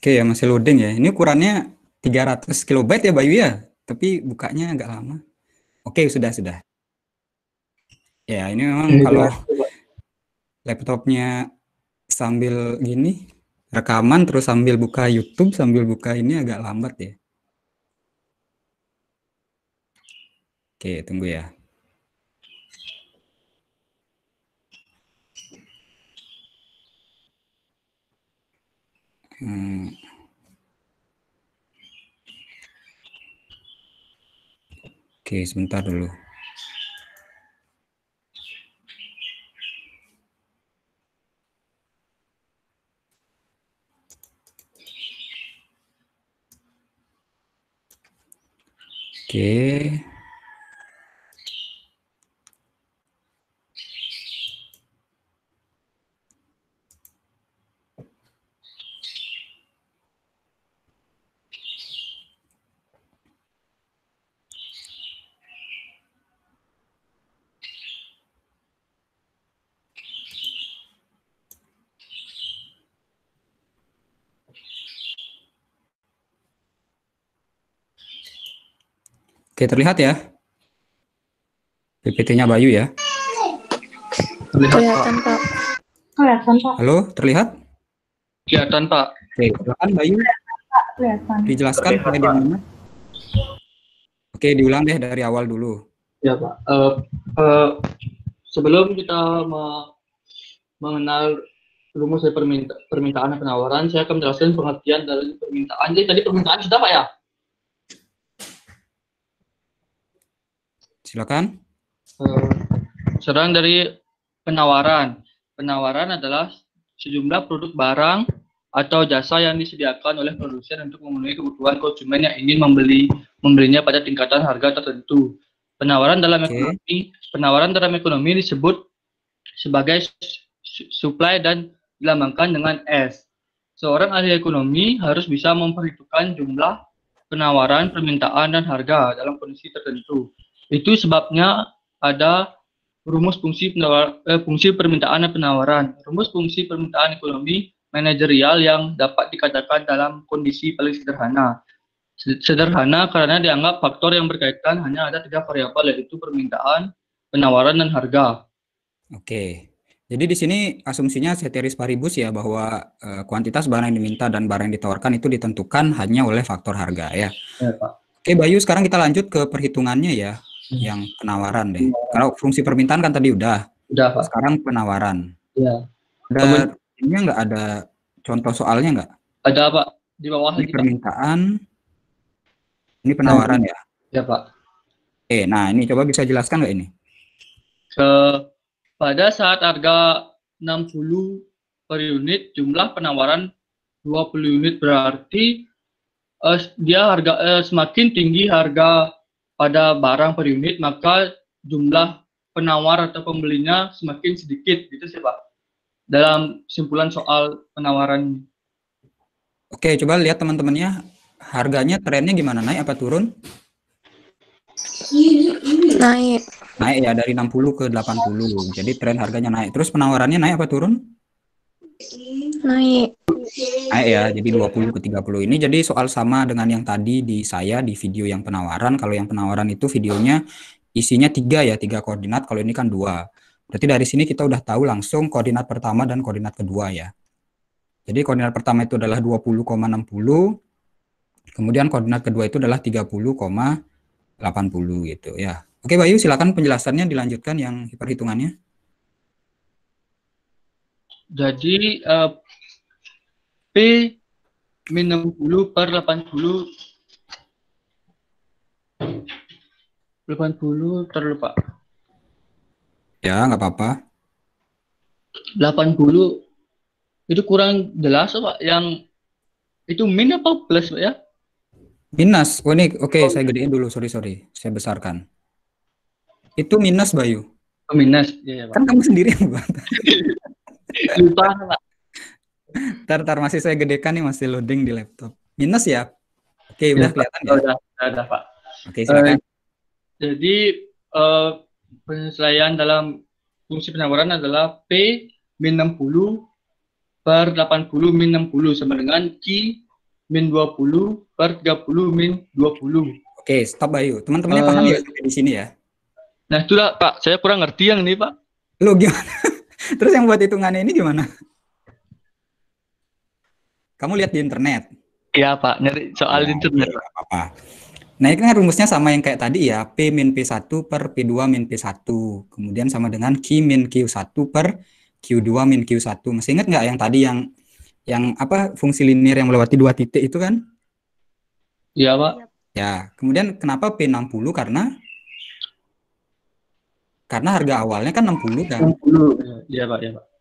Oke ya masih loading ya. Ini ukurannya 300 KB ya Bayu ya, tapi bukanya agak lama. Oke sudah sudah. Ya ini memang ini iya, kalau juga. Iya, iya, laptopnya sambil gini rekaman terus sambil buka YouTube sambil buka ini agak lambat ya. Oke tunggu ya. Oke, sebentar dulu. Oke, terlihat ya? PPT-nya Bayu ya? Kelihatan,
Pak. Kelihatan, Pak.
Halo, terlihat? Kelihatan, Pak. Oke, silakan Bayu.
Kelihatan. Dijelaskan mulai dari
mana? Oke, diulang deh dari awal dulu. Ya, Pak. Uh, uh, sebelum
kita me mengenal rumus dari permintaan dan penawaran, saya akan menjelaskan pengertian dari permintaan. Jadi tadi permintaan sudah, Pak ya? Silakan. Eh, sedang dari penawaran. Penawaran adalah sejumlah produk barang atau jasa yang disediakan oleh produsen untuk memenuhi kebutuhan konsumen yang ingin membeli membelinya pada tingkatan harga tertentu. Penawaran dalam okay. ekonomi, penawaran dalam ekonomi disebut sebagai supply dan dilambangkan dengan S. Seorang ahli ekonomi harus bisa memperhitungkan jumlah penawaran, permintaan, dan harga dalam kondisi tertentu. Itu sebabnya ada rumus fungsi, penawar, eh, fungsi permintaan dan penawaran. Rumus fungsi permintaan ekonomi manajerial yang dapat dikatakan dalam kondisi paling sederhana. Sederhana karena dianggap faktor yang berkaitan hanya ada tiga variabel yaitu permintaan,
penawaran, dan harga. Oke, jadi di sini asumsinya seteris paribus ya bahwa e, kuantitas barang yang diminta dan barang yang ditawarkan itu ditentukan hanya oleh faktor harga ya. ya Pak. Oke Bayu, sekarang kita lanjut ke perhitungannya ya yang penawaran deh. Iya. Kalau fungsi permintaan kan tadi udah. Udah Pak. Sekarang penawaran. Iya. Ada ini nggak ada contoh soalnya nggak? Ada Pak di bawah ini permintaan. Pak. Ini penawaran nah, ya. Ya Pak. Eh, nah ini coba bisa jelaskan nggak ini?
Ke pada saat harga 60 per unit jumlah penawaran 20 unit berarti uh, dia harga uh, semakin tinggi harga pada barang per unit, maka jumlah penawar atau pembelinya semakin sedikit, gitu
sih Pak. Dalam simpulan soal penawaran. Oke, coba lihat teman-temannya, harganya trennya gimana, naik apa turun? Naik. Naik ya, dari 60 ke 80. Jadi tren harganya naik. Terus penawarannya naik apa turun? Naik eh, ya jadi 20 ke 30 ini jadi soal sama dengan yang tadi di saya di video yang penawaran kalau yang penawaran itu videonya isinya tiga ya tiga koordinat kalau ini kan dua berarti dari sini kita udah tahu langsung koordinat pertama dan koordinat kedua ya jadi koordinat pertama itu adalah 20,60 kemudian koordinat kedua itu adalah 30,80 gitu ya Oke Bayu, silakan penjelasannya dilanjutkan yang perhitungannya. Jadi uh, P
min 60 per 80 80 terlupa
ya nggak apa-apa
80 itu kurang jelas pak yang itu
min apa plus pak ya minus oh ini oke okay, oh. saya gedein dulu sorry sorry saya besarkan itu minus Bayu oh, minus ya, ya, pak. kan kamu sendiri yang lupa pak ntar, ntar masih saya gedekan nih masih loading di laptop. Minus ya? Oke, okay, ya, kelihatan
ya? Udah, udah, udah Pak. Oke, silakan. Uh, jadi, uh, penyesuaian dalam fungsi penawaran adalah P min 60 per 80 min 60 sama dengan Q min 20 per 30 min 20. Oke, stop Bayu. Teman-temannya uh, paham ya di sini ya? Nah, itulah Pak. Saya kurang ngerti yang ini, Pak.
Lu gimana? Terus yang buat hitungannya ini gimana? Kamu lihat di internet? Iya Pak, nyari soal nah, internet. Ya, apa-apa. Nah ini kan rumusnya sama yang kayak tadi ya, P min P1 per P2 min P1. Kemudian sama dengan Q min Q1 per Q2 min Q1. Masih ingat nggak yang tadi yang yang apa fungsi linear yang melewati dua titik itu kan? Iya Pak. Ya, kemudian kenapa P60 karena karena harga awalnya kan 60 kan?
60.
Iya Pak, iya Pak.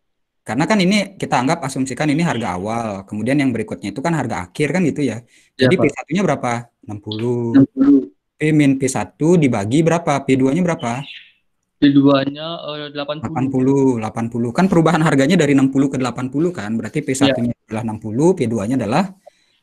Karena kan ini kita anggap asumsikan ini harga awal, kemudian yang berikutnya itu kan harga akhir kan gitu ya. ya Jadi Pak. P1-nya berapa? 60. 60. P P1 dibagi berapa? P2-nya berapa? P2-nya
uh, 80.
80, 80. Kan perubahan harganya dari 60 ke 80 kan? Berarti P1-nya ya. adalah 60, P2-nya adalah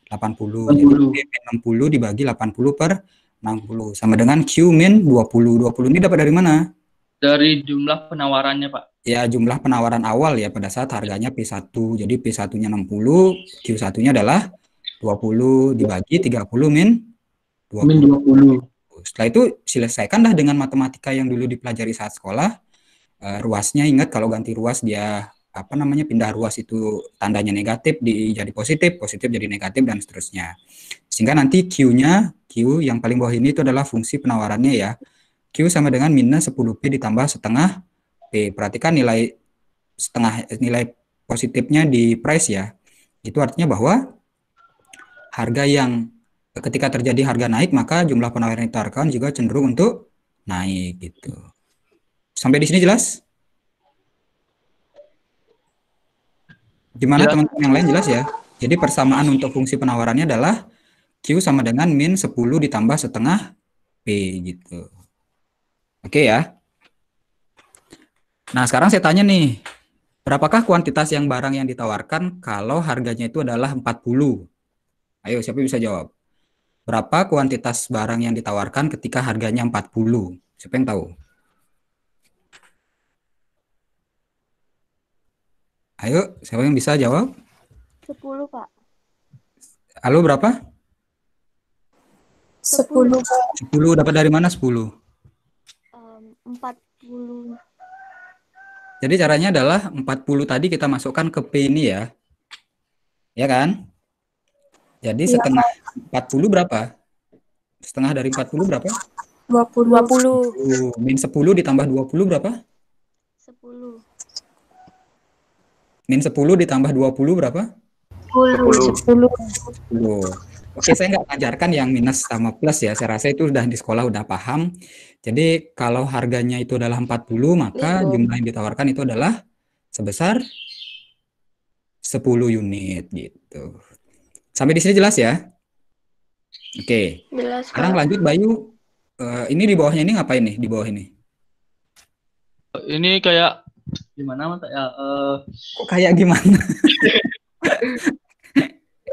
80. 60. Jadi P 60 dibagi 80 per 60 sama dengan Q 20. 20 ini dapat dari mana?
dari jumlah penawarannya, Pak?
Ya, jumlah penawaran awal ya pada saat harganya P1. Jadi P1-nya 60, Q1-nya adalah 20 dibagi 30 min 20. Min 20. Setelah itu selesaikanlah dengan matematika yang dulu dipelajari saat sekolah. Uh, ruasnya ingat kalau ganti ruas dia apa namanya pindah ruas itu tandanya negatif di jadi positif, positif jadi negatif dan seterusnya. Sehingga nanti Q-nya Q yang paling bawah ini itu adalah fungsi penawarannya ya Q sama dengan minus 10P ditambah setengah P. Perhatikan nilai setengah nilai positifnya di price ya. Itu artinya bahwa harga yang ketika terjadi harga naik maka jumlah penawaran yang ditawarkan juga cenderung untuk naik gitu. Sampai di sini jelas? Gimana ya. teman-teman yang lain jelas ya? Jadi persamaan untuk fungsi penawarannya adalah Q sama dengan min 10 ditambah setengah P gitu. Oke ya. Nah, sekarang saya tanya nih, berapakah kuantitas yang barang yang ditawarkan kalau harganya itu adalah 40? Ayo, siapa bisa jawab? Berapa kuantitas barang yang ditawarkan ketika harganya 40? Siapa yang tahu? Ayo, siapa yang bisa jawab? 10, Pak. Halo, berapa?
10. 10
dapat dari mana 10?
40.
Jadi caranya adalah 40 tadi kita masukkan ke P ini ya. Ya kan? Jadi ya, setengah kan? 40 berapa? Setengah dari 40 berapa?
20.
20. 10. Min 10 ditambah 20 berapa? 10. Min 10 ditambah 20 berapa?
10. 10. 10.
10. Oke, saya nggak ajarkan yang minus sama plus ya. Saya rasa itu sudah di sekolah udah paham. Jadi kalau harganya itu adalah 40, maka iya. jumlah yang ditawarkan itu adalah sebesar 10 unit gitu. Sampai di sini jelas ya? Oke.
Jelas. Sekarang lanjut
Bayu. Uh, ini di bawahnya ini ngapain nih di bawah ini?
Ini kayak gimana mata ya? Uh...
Kok kayak gimana?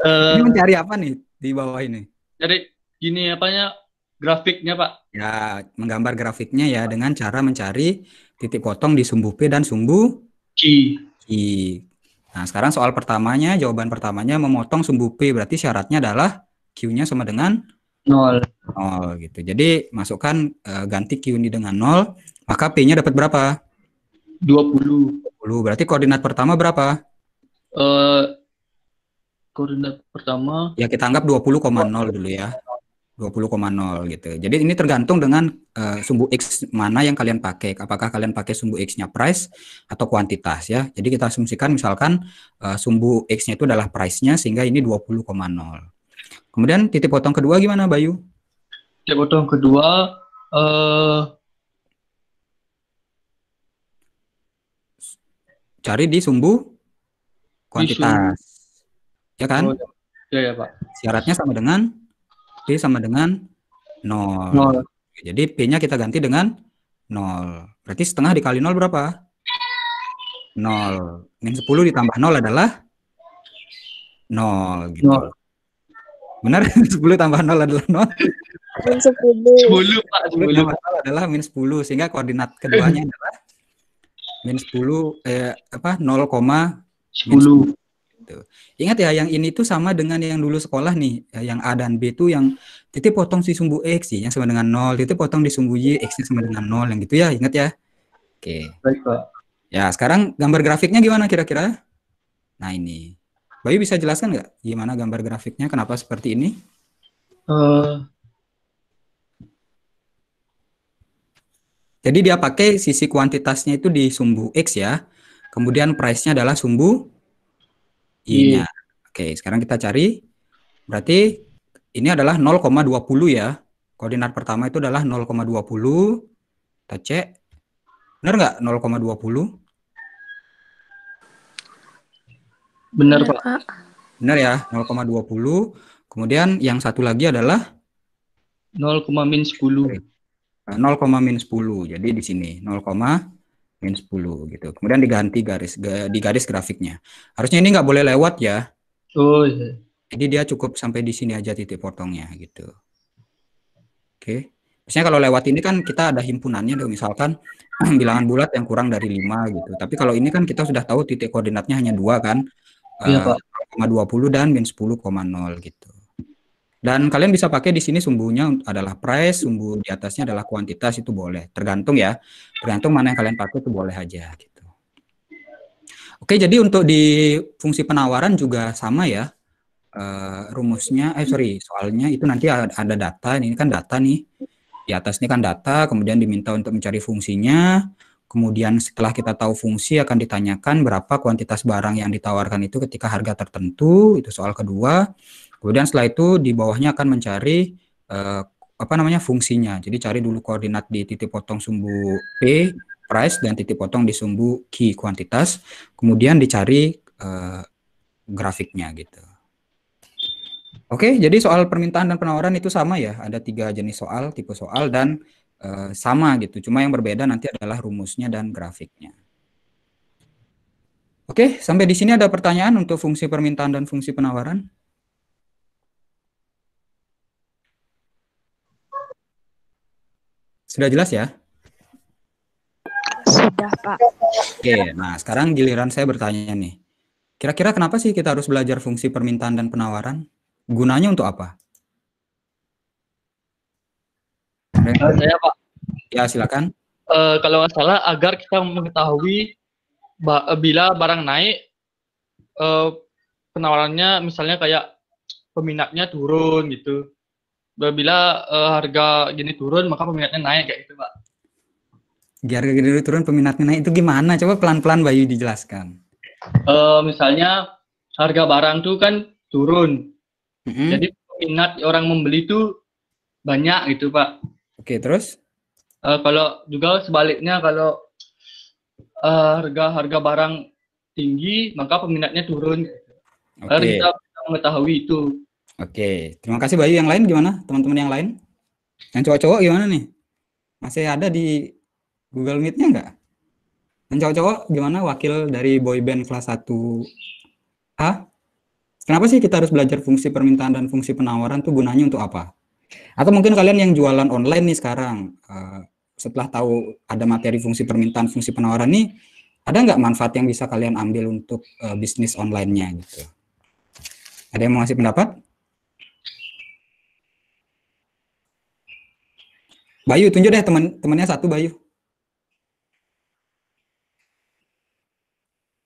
uh... Ini mencari apa nih? di bawah ini.
Jadi gini apanya
grafiknya Pak? Ya menggambar grafiknya ya dengan cara mencari titik potong di sumbu P dan sumbu Q. Q. Nah sekarang soal pertamanya jawaban pertamanya memotong sumbu P berarti syaratnya adalah Q-nya sama dengan nol. Nol gitu. Jadi masukkan uh, ganti Q ini dengan nol maka P-nya dapat berapa? 20. 20. Berarti koordinat pertama berapa?
Uh, koordinat pertama
ya kita anggap 20,0 dulu ya 20,0 gitu. Jadi ini tergantung dengan uh, sumbu X mana yang kalian pakai. Apakah kalian pakai sumbu X-nya price atau kuantitas ya. Jadi kita asumsikan misalkan uh, sumbu X-nya itu adalah price-nya sehingga ini 20,0. Kemudian titik potong kedua gimana Bayu? Titik potong kedua uh... cari di sumbu kuantitas. Ya kan? Oh, ya, ya, Pak. Syaratnya sama dengan P sama dengan 0. 0. Jadi P-nya kita ganti dengan 0. Berarti setengah dikali 0 berapa? 0. Min 10 ditambah 0 adalah 0. Gitu. 0. Benar? 10 tambah 0 adalah 0. Min
10. 10, Pak. 10, 10 tambah 0
adalah min 10. Sehingga koordinat keduanya adalah min 10, eh, apa, 0, 10. 10 gitu. Ingat ya yang ini tuh sama dengan yang dulu sekolah nih, ya, yang A dan B tuh yang titik potong si sumbu X sih yang sama dengan 0, titik potong di sumbu Y X sama dengan 0 yang gitu ya, ingat ya. Oke. Baik, Ya, sekarang gambar grafiknya gimana kira-kira? Nah, ini. Bayu bisa jelaskan nggak gimana gambar grafiknya kenapa seperti ini? Uh, Jadi dia pakai sisi kuantitasnya itu di sumbu X ya. Kemudian price-nya adalah sumbu I-nya. Iya. Oke, sekarang kita cari. Berarti ini adalah 0,20 ya. Koordinat pertama itu adalah 0,20. Kita cek. Benar nggak 0,20? Benar, iya, Pak. Benar ya, 0,20. Kemudian yang satu lagi adalah 0, min 10. 0, min 10. Jadi di sini 0, min 10 gitu. Kemudian diganti garis di garis grafiknya. Harusnya ini nggak boleh lewat ya. Oh. Iya. Jadi dia cukup sampai di sini aja titik potongnya gitu. Oke. Okay. Biasanya kalau lewat ini kan kita ada himpunannya dong misalkan bilangan bulat yang kurang dari 5 gitu. Tapi kalau ini kan kita sudah tahu titik koordinatnya hanya dua kan. Iya, eh, uh, 20 dan min 10,0 gitu. Dan kalian bisa pakai di sini sumbunya adalah price, sumbu di atasnya adalah kuantitas itu boleh. Tergantung ya. Tergantung mana yang kalian pakai itu boleh aja gitu. Oke, jadi untuk di fungsi penawaran juga sama ya. Uh, rumusnya eh sorry, soalnya itu nanti ada data, ini kan data nih. Di atas ini kan data, kemudian diminta untuk mencari fungsinya. Kemudian setelah kita tahu fungsi akan ditanyakan berapa kuantitas barang yang ditawarkan itu ketika harga tertentu, itu soal kedua. Kemudian setelah itu di bawahnya akan mencari uh, apa namanya fungsinya. Jadi cari dulu koordinat di titik potong sumbu P price dan titik potong di sumbu Q kuantitas. Kemudian dicari uh, grafiknya gitu. Oke, jadi soal permintaan dan penawaran itu sama ya. Ada tiga jenis soal, tipe soal dan eh, sama gitu. Cuma yang berbeda nanti adalah rumusnya dan grafiknya. Oke, sampai di sini ada pertanyaan untuk fungsi permintaan dan fungsi penawaran? Sudah jelas ya?
Sudah, Pak.
Oke, nah sekarang giliran saya bertanya nih. Kira-kira kenapa sih kita harus belajar fungsi permintaan dan penawaran? Gunanya untuk apa? Eh,
saya, Pak.
Ya, silakan.
Uh, kalau nggak salah, agar kita mengetahui bila barang naik, uh, penawarannya misalnya kayak peminatnya turun gitu bila uh, harga gini turun maka peminatnya naik kayak gitu pak
harga gini turun peminatnya naik itu gimana coba pelan-pelan Bayu dijelaskan
uh, misalnya harga barang tuh kan turun mm -hmm. jadi peminat orang membeli tuh banyak gitu pak oke okay, terus uh, kalau juga sebaliknya kalau uh, harga harga barang tinggi maka peminatnya turun okay. harga kita mengetahui itu
Oke, terima kasih Bayu. Yang lain gimana? Teman-teman yang lain? Yang cowok-cowok gimana nih? Masih ada di Google Meet-nya nggak? Yang cowok-cowok gimana wakil dari boyband kelas 1 A? Kenapa sih kita harus belajar fungsi permintaan dan fungsi penawaran tuh gunanya untuk apa? Atau mungkin kalian yang jualan online nih sekarang, uh, setelah tahu ada materi fungsi permintaan, fungsi penawaran nih, ada nggak manfaat yang bisa kalian ambil untuk uh, bisnis online-nya gitu? Ada yang mau ngasih pendapat? Bayu, tunjuk deh teman temannya satu Bayu.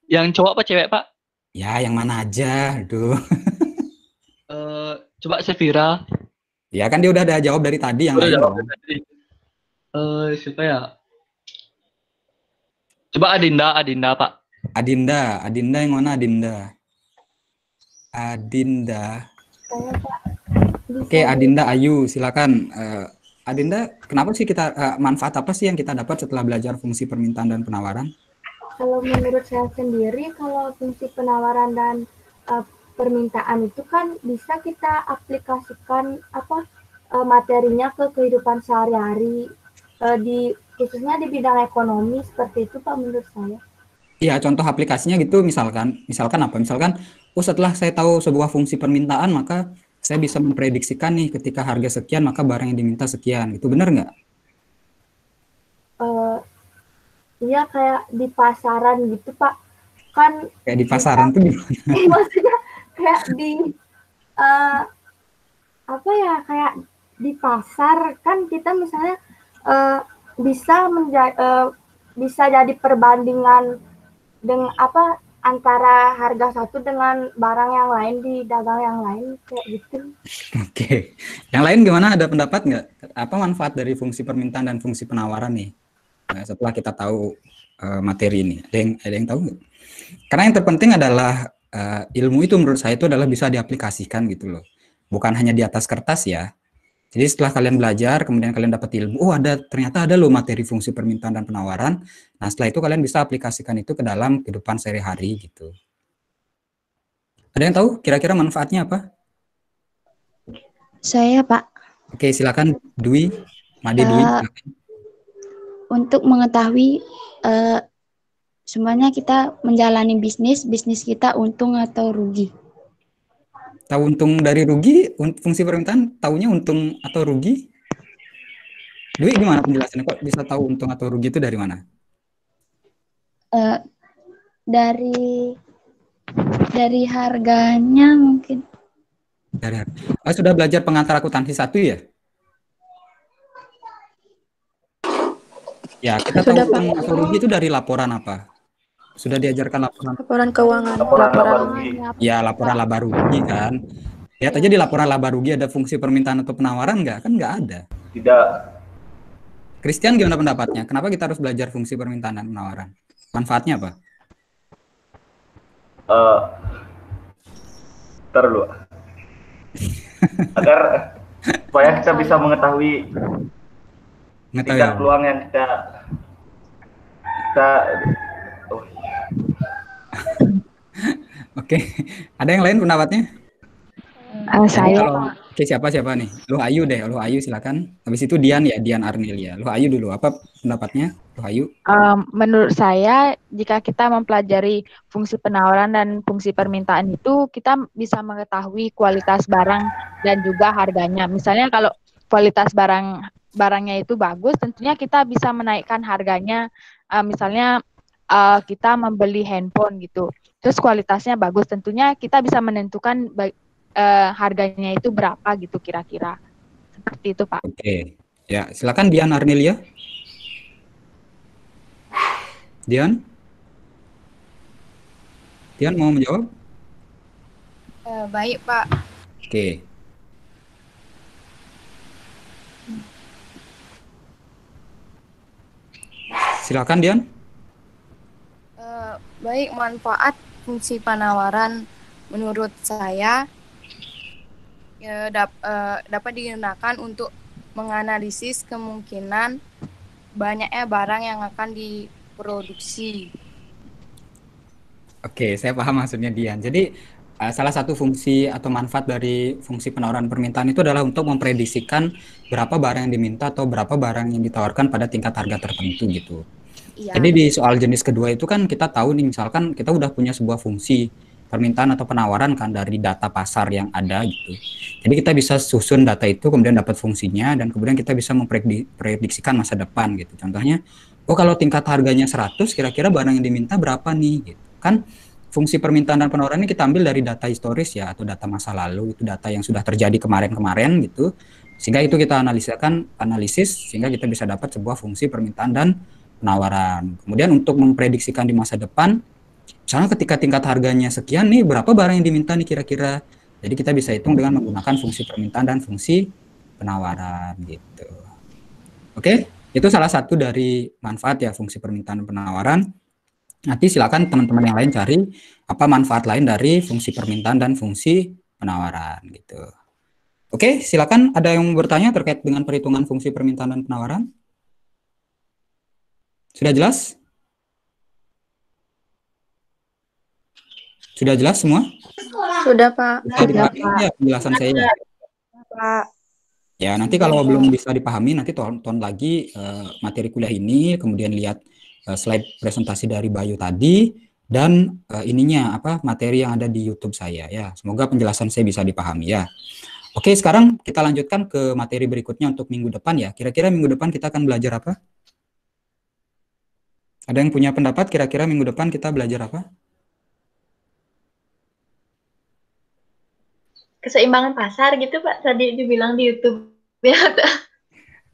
Yang cowok apa cewek pak? Ya, yang mana aja, aduh.
uh, coba Sevira.
Ya kan dia udah ada jawab dari tadi yang lain.
Eh, siapa ya? Coba Adinda, Adinda pak.
Adinda, Adinda yang mana Adinda? Adinda. Oke, okay, Adinda Ayu, silakan. Uh, Adinda, kenapa sih kita uh, manfaat apa sih yang kita dapat setelah belajar fungsi permintaan dan penawaran?
Kalau menurut saya sendiri, kalau fungsi penawaran dan uh, permintaan itu kan bisa kita aplikasikan apa uh, materinya ke kehidupan sehari-hari uh, di khususnya di bidang ekonomi seperti itu Pak menurut saya.
Iya, contoh aplikasinya gitu misalkan, misalkan apa? Misalkan, oh setelah saya tahu sebuah fungsi permintaan maka saya bisa memprediksikan nih ketika harga sekian maka barang yang diminta sekian itu benar nggak?
Uh, iya kayak di pasaran gitu pak kan
kayak di pasaran kita, tuh gimana?
Iya, maksudnya kayak di uh, apa ya kayak di pasar kan kita misalnya uh, bisa menja uh, bisa jadi perbandingan dengan apa antara harga satu dengan barang yang lain di dagang yang lain kayak gitu.
Oke, okay. yang lain gimana? Ada pendapat nggak? Apa manfaat dari fungsi permintaan dan fungsi penawaran nih? Nah, Setelah kita tahu uh, materi ini, ada yang ada yang tahu nggak? Karena yang terpenting adalah uh, ilmu itu menurut saya itu adalah bisa diaplikasikan gitu loh, bukan hanya di atas kertas ya, jadi setelah kalian belajar, kemudian kalian dapat ilmu, oh ada ternyata ada loh materi fungsi permintaan dan penawaran. Nah setelah itu kalian bisa aplikasikan itu ke dalam kehidupan sehari-hari gitu. Ada yang tahu kira-kira manfaatnya apa? Saya Pak. Oke silakan Dwi, Madi uh, Dwi. Eh,
untuk mengetahui uh, semuanya kita menjalani bisnis, bisnis kita untung atau rugi.
Tahu untung dari rugi, fungsi permintaan tahunya untung atau rugi? duit gimana penjelasannya? Kok bisa tahu untung atau rugi itu dari mana?
Uh, dari dari harganya mungkin.
Dari Oh, sudah belajar pengantar akuntansi satu ya? Ya, kita sudah tahu untung atau rugi itu dari laporan apa? sudah diajarkan laporan
laporan keuangan laporan, laporan laba rugi
ya laporan laba rugi kan ya aja di laporan laba rugi ada fungsi permintaan atau penawaran nggak kan nggak ada tidak Christian gimana pendapatnya kenapa kita harus belajar fungsi permintaan dan penawaran manfaatnya apa
uh, eh, terlalu agar supaya kita bisa ya? mengetahui Ngetahui tingkat peluang yang kita kita
Oke, ada yang lain pendapatnya? Uh, saya. Kalau, oke siapa siapa nih? Lu Ayu deh, Lu Ayu silakan. Habis itu Dian ya, Dian Arnelia. Lu Ayu dulu, apa pendapatnya? Lu Ayu?
Um, menurut saya jika kita mempelajari fungsi penawaran dan fungsi permintaan itu, kita bisa mengetahui kualitas barang dan juga harganya. Misalnya kalau kualitas barang barangnya itu bagus, tentunya kita bisa menaikkan harganya. Uh, misalnya uh, kita membeli handphone gitu. Terus kualitasnya bagus, tentunya kita bisa menentukan uh, harganya itu berapa gitu kira-kira. Seperti itu, Pak.
Oke. Ya, silakan Dian Arnelia. Dian? Dian mau menjawab?
Uh, baik, Pak.
Oke. Silakan Dian.
Eh, baik, manfaat fungsi penawaran menurut saya ya, dap, uh, dapat digunakan untuk menganalisis kemungkinan banyaknya barang yang akan diproduksi.
Oke, saya paham maksudnya Dian. Jadi eh, salah satu fungsi atau manfaat dari fungsi penawaran permintaan itu adalah untuk memprediksikan berapa barang yang diminta atau berapa barang yang ditawarkan pada tingkat harga tertentu gitu. Iya. Jadi di soal jenis kedua itu kan kita tahu nih misalkan kita udah punya sebuah fungsi permintaan atau penawaran kan dari data pasar yang ada gitu. Jadi kita bisa susun data itu kemudian dapat fungsinya dan kemudian kita bisa memprediksikan masa depan gitu. Contohnya, oh kalau tingkat harganya 100 kira-kira barang yang diminta berapa nih gitu. Kan fungsi permintaan dan penawaran ini kita ambil dari data historis ya atau data masa lalu itu data yang sudah terjadi kemarin-kemarin gitu. Sehingga itu kita analisakan analisis sehingga kita bisa dapat sebuah fungsi permintaan dan penawaran. Kemudian untuk memprediksikan di masa depan, misalnya ketika tingkat harganya sekian nih, berapa barang yang diminta nih kira-kira. Jadi kita bisa hitung dengan menggunakan fungsi permintaan dan fungsi penawaran gitu. Oke, itu salah satu dari manfaat ya fungsi permintaan dan penawaran. Nanti silakan teman-teman yang lain cari apa manfaat lain dari fungsi permintaan dan fungsi penawaran gitu. Oke, silakan ada yang bertanya terkait dengan perhitungan fungsi permintaan dan penawaran. Sudah jelas? Sudah jelas semua?
Sudah, Pak. Sudah, Pak. Ya, penjelasan saya. Ya. Pak.
Ya, nanti kalau belum bisa dipahami, nanti tonton lagi uh, materi kuliah ini, kemudian lihat uh, slide presentasi dari Bayu tadi, dan uh, ininya, apa, materi yang ada di YouTube saya. Ya, semoga penjelasan saya bisa dipahami, ya. Oke, sekarang kita lanjutkan ke materi berikutnya untuk minggu depan, ya. Kira-kira minggu depan kita akan belajar apa? Ada yang punya pendapat kira-kira minggu depan kita belajar apa?
Keseimbangan pasar gitu Pak, tadi dibilang di YouTube ya.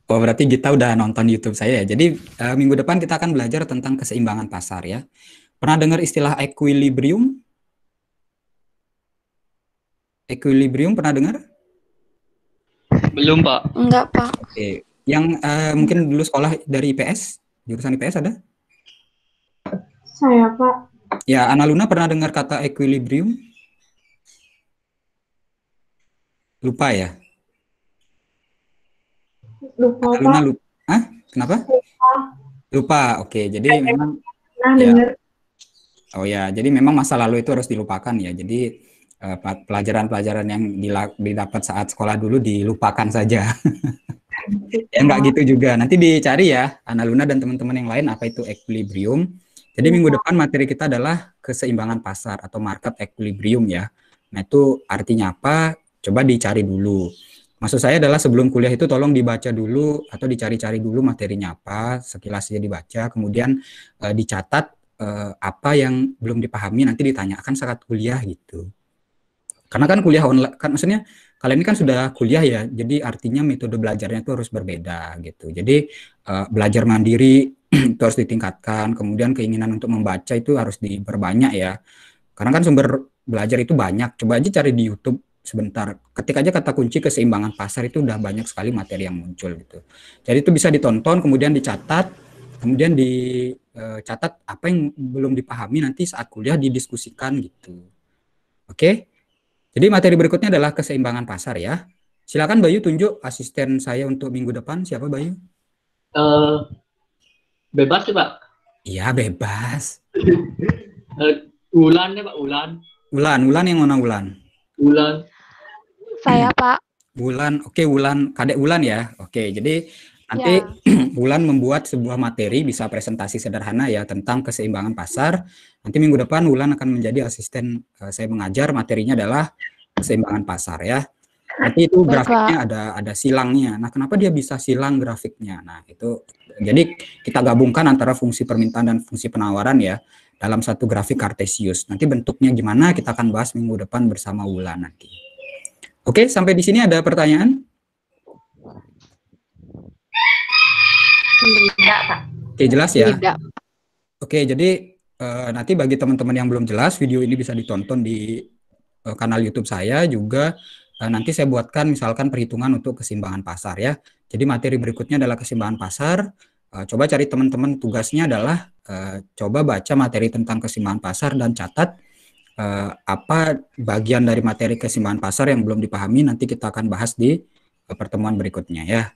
Oh berarti kita udah nonton YouTube saya ya. Jadi uh, minggu depan kita akan belajar tentang keseimbangan pasar ya. Pernah dengar istilah equilibrium? Equilibrium pernah dengar? Belum pak. Enggak pak. Oke. Yang uh, mungkin dulu sekolah dari IPS, jurusan IPS ada? Saya, Pak. Ya, Ana Luna pernah dengar kata equilibrium? Lupa ya?
Lupa, Ana Luna lupa.
Hah? Kenapa? Lupa. Lupa, oke. Jadi Saya memang... ya. Oh ya, jadi memang masa lalu itu harus dilupakan ya. Jadi eh, pelajaran-pelajaran yang didapat saat sekolah dulu dilupakan saja. ya nggak gitu juga. Nanti dicari ya, Ana Luna dan teman-teman yang lain apa itu equilibrium. Jadi minggu iya. depan materi kita adalah keseimbangan pasar atau market equilibrium ya. Nah itu artinya apa? Coba dicari dulu. Maksud saya adalah sebelum kuliah itu tolong dibaca dulu atau dicari-cari dulu materinya apa, sekilas saja dibaca, kemudian e, dicatat e, apa yang belum dipahami nanti ditanyakan saat kuliah gitu. Karena kan kuliah online, kan maksudnya kalian ini kan sudah kuliah ya, jadi artinya metode belajarnya itu harus berbeda gitu. Jadi e, belajar mandiri itu harus ditingkatkan. Kemudian keinginan untuk membaca itu harus diperbanyak ya. Karena kan sumber belajar itu banyak. Coba aja cari di YouTube sebentar. Ketik aja kata kunci keseimbangan pasar itu udah banyak sekali materi yang muncul gitu. Jadi itu bisa ditonton, kemudian dicatat, kemudian dicatat eh, apa yang belum dipahami nanti saat kuliah didiskusikan gitu. Oke. Jadi materi berikutnya adalah keseimbangan pasar ya. Silakan Bayu tunjuk asisten saya untuk minggu depan siapa Bayu? Uh, Bebas sih, Pak? Iya, bebas. Eh, ulan
ya, Pak, Ulan.
Ulan, Ulan yang mana Ulan? Ulan. Saya, hmm. Pak. Ulan, oke okay, Wulan, kadek Ulan ya. Oke, okay, jadi nanti yeah. Ya. Wulan membuat sebuah materi bisa presentasi sederhana ya tentang keseimbangan pasar. Nanti minggu depan Ulan akan menjadi asisten uh, saya mengajar materinya adalah keseimbangan pasar ya.
Nanti itu grafiknya
ada ada silangnya. Nah, kenapa dia bisa silang grafiknya? Nah, itu jadi kita gabungkan antara fungsi permintaan dan fungsi penawaran ya dalam satu grafik kartesius. Nanti bentuknya gimana kita akan bahas minggu depan bersama Wulan nanti. Oke, sampai di sini ada pertanyaan? Tidak, Pak. Oke, jelas ya? Tidak. Oke, jadi uh, nanti bagi teman-teman yang belum jelas, video ini bisa ditonton di uh, kanal YouTube saya juga Eh, nanti saya buatkan misalkan perhitungan untuk keseimbangan pasar ya. Jadi materi berikutnya adalah keseimbangan pasar. Eh, coba cari teman-teman tugasnya adalah eh, coba baca materi tentang keseimbangan pasar dan catat apa bagian dari materi keseimbangan pasar yang belum dipahami nanti kita akan bahas di pertemuan berikutnya ya.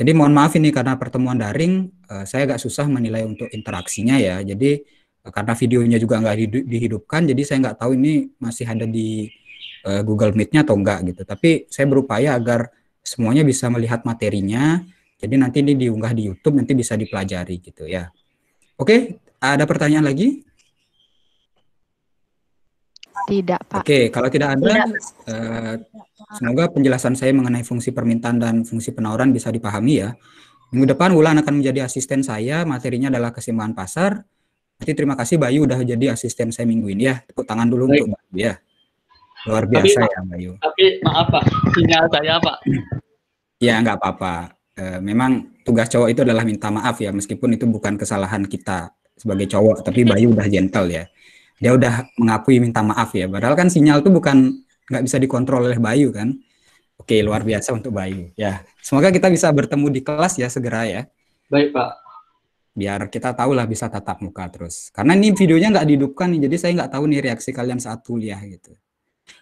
Jadi mohon maaf ini karena pertemuan daring saya agak susah menilai untuk interaksinya ya. Jadi karena videonya juga nggak dihidupkan jadi saya nggak tahu ini masih ada di uh, Google Meet-nya atau enggak gitu. Tapi saya berupaya agar semuanya bisa melihat materinya. Jadi nanti ini diunggah di YouTube nanti bisa dipelajari gitu ya. Oke, ada pertanyaan lagi? Tidak, Pak. Oke, kalau tidak ada, tidak. Uh, semoga penjelasan saya mengenai fungsi permintaan dan fungsi penawaran bisa dipahami ya. Minggu depan Wulan akan menjadi asisten saya, materinya adalah kesimbangan pasar. Nanti terima kasih Bayu udah jadi asisten saya minggu ini ya. Tepuk tangan dulu Baik. untuk Bayu ya. Luar biasa tapi, ya Mbak Yu. Tapi maaf Pak,
sinyal saya Pak.
Ya nggak apa-apa. Eh, memang tugas cowok itu adalah minta maaf ya, meskipun itu bukan kesalahan kita sebagai cowok, tapi Bayu udah gentle ya. Dia udah mengakui minta maaf ya. Padahal kan sinyal itu bukan nggak bisa dikontrol oleh Bayu kan. Oke, luar biasa untuk Bayu. Ya, semoga kita bisa bertemu di kelas ya segera ya. Baik Pak biar kita tahu lah bisa tatap muka terus. Karena ini videonya nggak dihidupkan nih, jadi saya nggak tahu nih reaksi kalian saat kuliah gitu.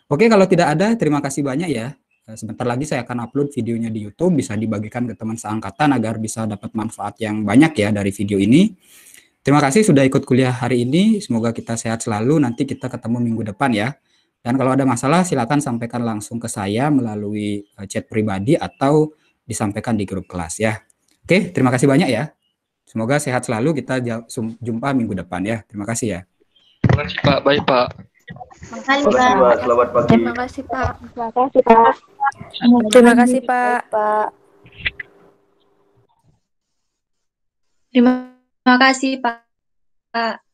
Oke, kalau tidak ada, terima kasih banyak ya. Eh, sebentar lagi saya akan upload videonya di YouTube, bisa dibagikan ke teman seangkatan agar bisa dapat manfaat yang banyak ya dari video ini. Terima kasih sudah ikut kuliah hari ini. Semoga kita sehat selalu. Nanti kita ketemu minggu depan ya. Dan kalau ada masalah, silakan sampaikan langsung ke saya melalui eh, chat pribadi atau disampaikan di grup kelas ya. Oke, terima kasih banyak ya. Semoga sehat selalu. Kita jumpa minggu depan ya. Terima kasih ya. Terima kasih Pak. Baik Pak.
Terima
kasih, Pak. Terima kasih, Pak. Terima kasih, Pak. Terima kasih, Pak.